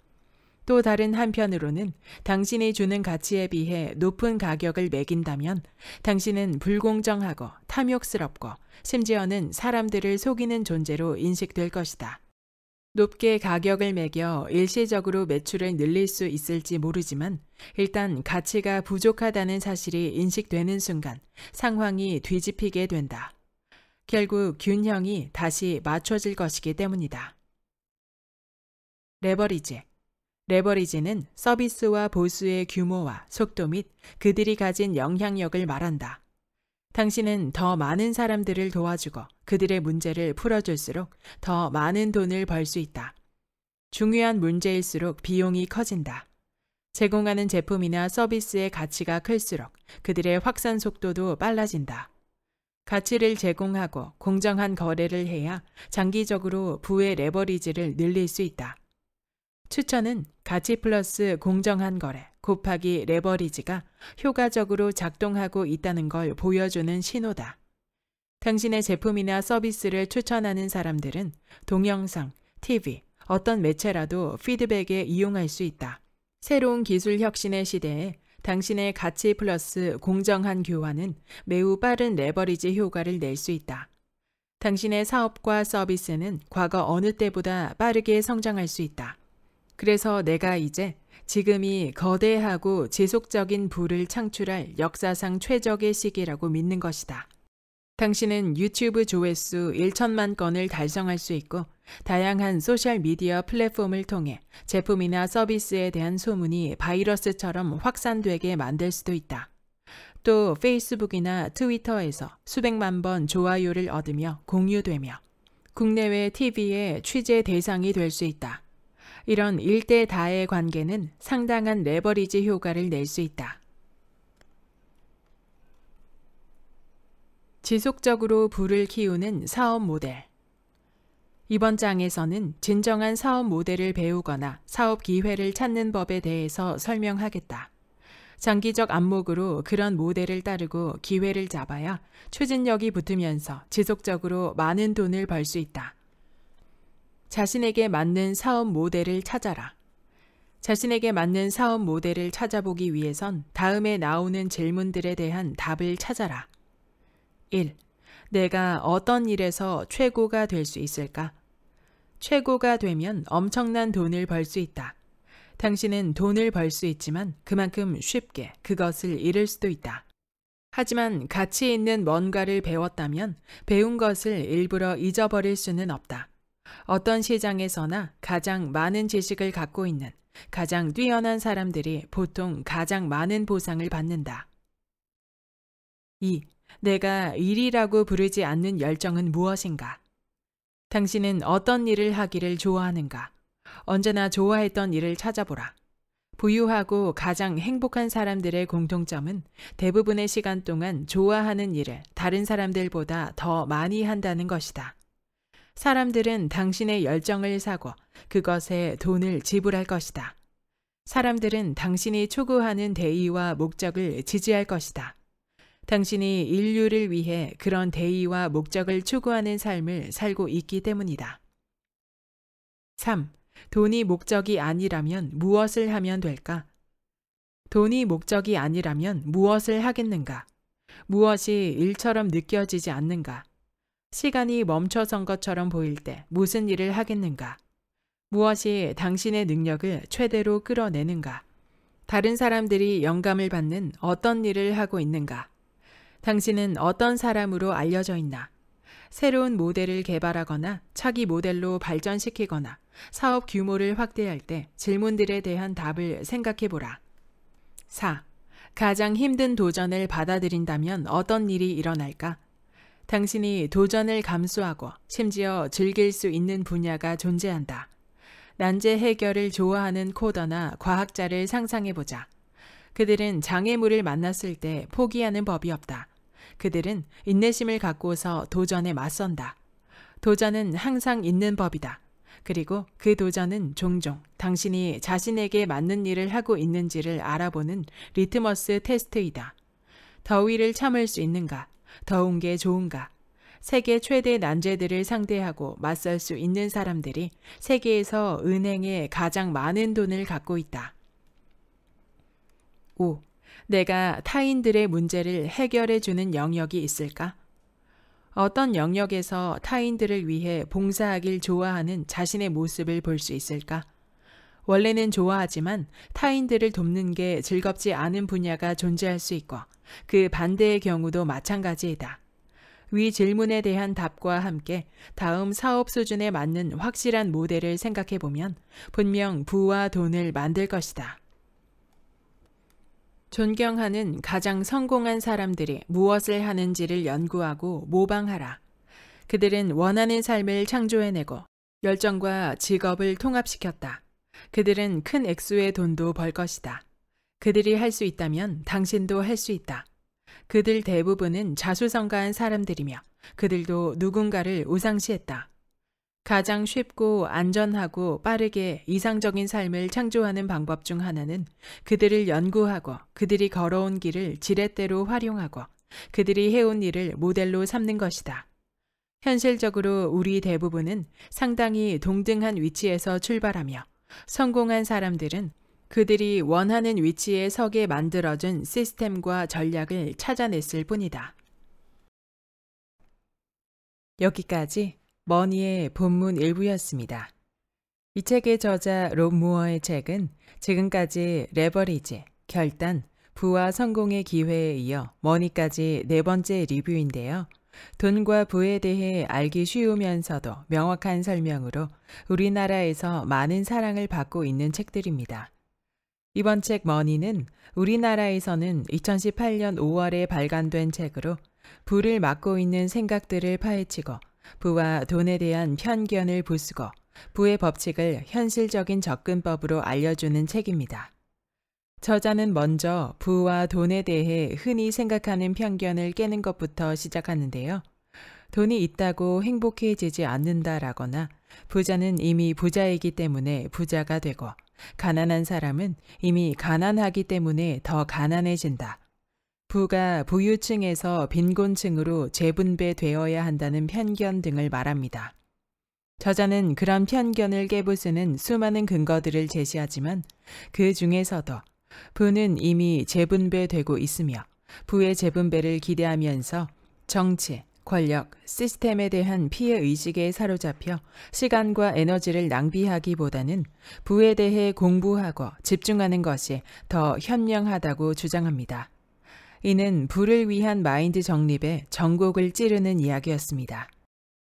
S1: 또 다른 한편으로는 당신이 주는 가치에 비해 높은 가격을 매긴다면 당신은 불공정하고 탐욕스럽고 심지어는 사람들을 속이는 존재로 인식될 것이다. 높게 가격을 매겨 일시적으로 매출을 늘릴 수 있을지 모르지만 일단 가치가 부족하다는 사실이 인식되는 순간 상황이 뒤집히게 된다. 결국 균형이 다시 맞춰질 것이기 때문이다. 레버리지 레버리지는 서비스와 보수의 규모와 속도 및 그들이 가진 영향력을 말한다. 당신은 더 많은 사람들을 도와주고 그들의 문제를 풀어줄수록 더 많은 돈을 벌 수 있다. 중요한 문제일수록 비용이 커진다. 제공하는 제품이나 서비스의 가치가 클수록 그들의 확산 속도도 빨라진다. 가치를 제공하고 공정한 거래를 해야 장기적으로 부의 레버리지를 늘릴 수 있다. 추천은 가치 플러스 공정한 거래 곱하기 레버리지가 효과적으로 작동하고 있다는 걸 보여주는 신호다. 당신의 제품이나 서비스를 추천하는 사람들은 동영상, TV, 어떤 매체라도 피드백에 이용할 수 있다. 새로운 기술 혁신의 시대에 당신의 가치 플러스 공정한 교환은 매우 빠른 레버리지 효과를 낼 수 있다. 당신의 사업과 서비스는 과거 어느 때보다 빠르게 성장할 수 있다. 그래서 내가 이제 지금이 거대하고 지속적인 부를 창출할 역사상 최적의 시기라고 믿는 것이다. 당신은 유튜브 조회수 1천만 건을 달성할 수 있고 다양한 소셜미디어 플랫폼을 통해 제품이나 서비스에 대한 소문이 바이러스처럼 확산되게 만들 수도 있다. 또 페이스북이나 트위터에서 수백만 번 좋아요를 얻으며 공유되며 국내외 TV의 취재 대상이 될 수 있다. 이런 일대 다의 관계는 상당한 레버리지 효과를 낼 수 있다. 지속적으로 부를 키우는 사업 모델 이번 장에서는 진정한 사업 모델을 배우거나 사업 기회를 찾는 법에 대해서 설명하겠다. 장기적 안목으로 그런 모델을 따르고 기회를 잡아야 추진력이 붙으면서 지속적으로 많은 돈을 벌 수 있다. 자신에게 맞는 사업 모델을 찾아라. 자신에게 맞는 사업 모델을 찾아보기 위해선 다음에 나오는 질문들에 대한 답을 찾아라. 1. 내가 어떤 일에서 최고가 될 수 있을까? 최고가 되면 엄청난 돈을 벌 수 있다. 당신은 돈을 벌 수 있지만 그만큼 쉽게 그것을 잃을 수도 있다. 하지만 가치 있는 뭔가를 배웠다면 배운 것을 일부러 잊어버릴 수는 없다. 어떤 시장에서나 가장 많은 지식을 갖고 있는 가장 뛰어난 사람들이 보통 가장 많은 보상을 받는다. 2. 내가 일이라고 부르지 않는 열정은 무엇인가? 당신은 어떤 일을 하기를 좋아하는가? 언제나 좋아했던 일을 찾아보라. 부유하고 가장 행복한 사람들의 공통점은 대부분의 시간 동안 좋아하는 일을 다른 사람들보다 더 많이 한다는 것이다. 사람들은 당신의 열정을 사고 그것에 돈을 지불할 것이다. 사람들은 당신이 추구하는 대의와 목적을 지지할 것이다. 당신이 인류를 위해 그런 대의와 목적을 추구하는 삶을 살고 있기 때문이다. 3. 돈이 목적이 아니라면 무엇을 하면 될까? 돈이 목적이 아니라면 무엇을 하겠는가? 무엇이 일처럼 느껴지지 않는가? 시간이 멈춰선 것처럼 보일 때 무슨 일을 하겠는가? 무엇이 당신의 능력을 최대로 끌어내는가? 다른 사람들이 영감을 받는 어떤 일을 하고 있는가? 당신은 어떤 사람으로 알려져 있나? 새로운 모델을 개발하거나 차기 모델로 발전시키거나 사업 규모를 확대할 때 질문들에 대한 답을 생각해 보라. 4. 가장 힘든 도전을 받아들인다면 어떤 일이 일어날까? 당신이 도전을 감수하고 심지어 즐길 수 있는 분야가 존재한다. 난제 해결을 좋아하는 코더나 과학자를 상상해보자. 그들은 장애물을 만났을 때 포기하는 법이 없다. 그들은 인내심을 갖고서 도전에 맞선다. 도전은 항상 있는 법이다. 그리고 그 도전은 종종 당신이 자신에게 맞는 일을 하고 있는지를 알아보는 리트머스 테스트이다. 더위를 참을 수 있는가, 더운 게 좋은가? 세계 최대 난제들을 상대하고 맞설 수 있는 사람들이 세계에서 은행에 가장 많은 돈을 갖고 있다. 5. 내가 타인들의 문제를 해결해 주는 영역이 있을까? 어떤 영역에서 타인들을 위해 봉사하길 좋아하는 자신의 모습을 볼 수 있을까? 원래는 좋아하지만 타인들을 돕는 게 즐겁지 않은 분야가 존재할 수 있고, 그 반대의 경우도 마찬가지이다. 위 질문에 대한 답과 함께 다음 사업 수준에 맞는 확실한 모델을 생각해 보면 분명 부와 돈을 만들 것이다. 존경하는 가장 성공한 사람들이 무엇을 하는지를 연구하고 모방하라. 그들은 원하는 삶을 창조해내고 열정과 직업을 통합시켰다. 그들은 큰 액수의 돈도 벌 것이다. 그들이 할 수 있다면 당신도 할 수 있다. 그들 대부분은 자수성가한 사람들이며 그들도 누군가를 우상시했다. 가장 쉽고 안전하고 빠르게 이상적인 삶을 창조하는 방법 중 하나는 그들을 연구하고 그들이 걸어온 길을 지렛대로 활용하고 그들이 해온 일을 모델로 삼는 것이다. 현실적으로 우리 대부분은 상당히 동등한 위치에서 출발하며 성공한 사람들은 그들이 원하는 위치에 서게 만들어준 시스템과 전략을 찾아냈을 뿐이다. 여기까지 머니의 본문 일부였습니다. 이 책의 저자 롬 무어의 책은 지금까지 레버리지, 결단, 부와 성공의 기회에 이어 머니까지 네 번째 리뷰인데요. 돈과 부에 대해 알기 쉬우면서도 명확한 설명으로 우리나라에서 많은 사랑을 받고 있는 책들입니다. 이번 책 머니는 우리나라에서는 2018년 5월에 발간된 책으로 부를 막고 있는 생각들을 파헤치고 부와 돈에 대한 편견을 부수고 부의 법칙을 현실적인 접근법으로 알려주는 책입니다. 저자는 먼저 부와 돈에 대해 흔히 생각하는 편견을 깨는 것부터 시작하는데요. 돈이 있다고 행복해지지 않는다라거나 부자는 이미 부자이기 때문에 부자가 되고 가난한 사람은 이미 가난하기 때문에 더 가난해진다. 부가 부유층에서 빈곤층으로 재분배되어야 한다는 편견 등을 말합니다. 저자는 그런 편견을 깨부수는 수많은 근거들을 제시하지만 그 중에서도 부는 이미 재분배되고 있으며 부의 재분배를 기대하면서 정치, 권력, 시스템에 대한 피해 의식에 사로잡혀 시간과 에너지를 낭비하기보다는 부에 대해 공부하고 집중하는 것이 더 현명하다고 주장합니다. 이는 부를 위한 마인드 정립에 전곡을 찌르는 이야기였습니다.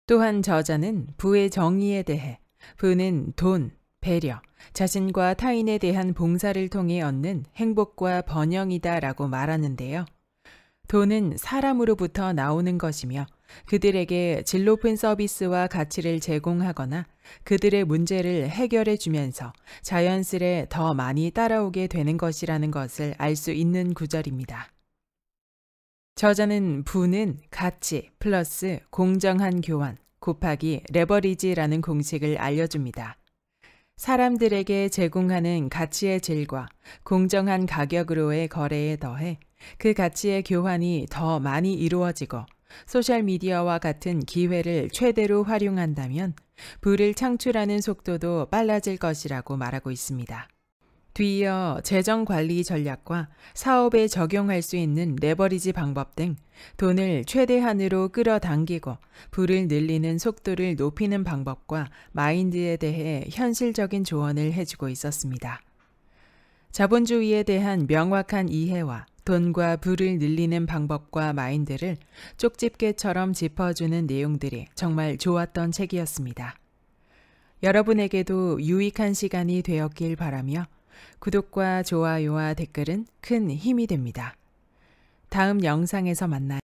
S1: 또한 저자는 부의 정의에 대해 부는 돈, 배려, 자신과 타인에 대한 봉사를 통해 얻는 행복과 번영이다라고 말하는데요. 돈은 사람으로부터 나오는 것이며 그들에게 질 높은 서비스와 가치를 제공하거나 그들의 문제를 해결해 주면서 자연스레 더 많이 따라오게 되는 것이라는 것을 알 수 있는 구절입니다. 저자는 부는 가치 플러스 공정한 교환 곱하기 레버리지라는 공식을 알려줍니다. 사람들에게 제공하는 가치의 질과 공정한 가격으로의 거래에 더해 그 가치의 교환이 더 많이 이루어지고 소셜미디어와 같은 기회를 최대로 활용한다면 부를 창출하는 속도도 빨라질 것이라고 말하고 있습니다. 뒤이어 재정 관리 전략과 사업에 적용할 수 있는 레버리지 방법 등 돈을 최대한으로 끌어당기고 불을 늘리는 속도를 높이는 방법과 마인드에 대해 현실적인 조언을 해주고 있었습니다. 자본주의에 대한 명확한 이해와 돈과 불을 늘리는 방법과 마인드를 쪽집게처럼 짚어주는 내용들이 정말 좋았던 책이었습니다. 여러분에게도 유익한 시간이 되었길 바라며 구독과 좋아요와 댓글은 큰 힘이 됩니다. 다음 영상에서 만나요.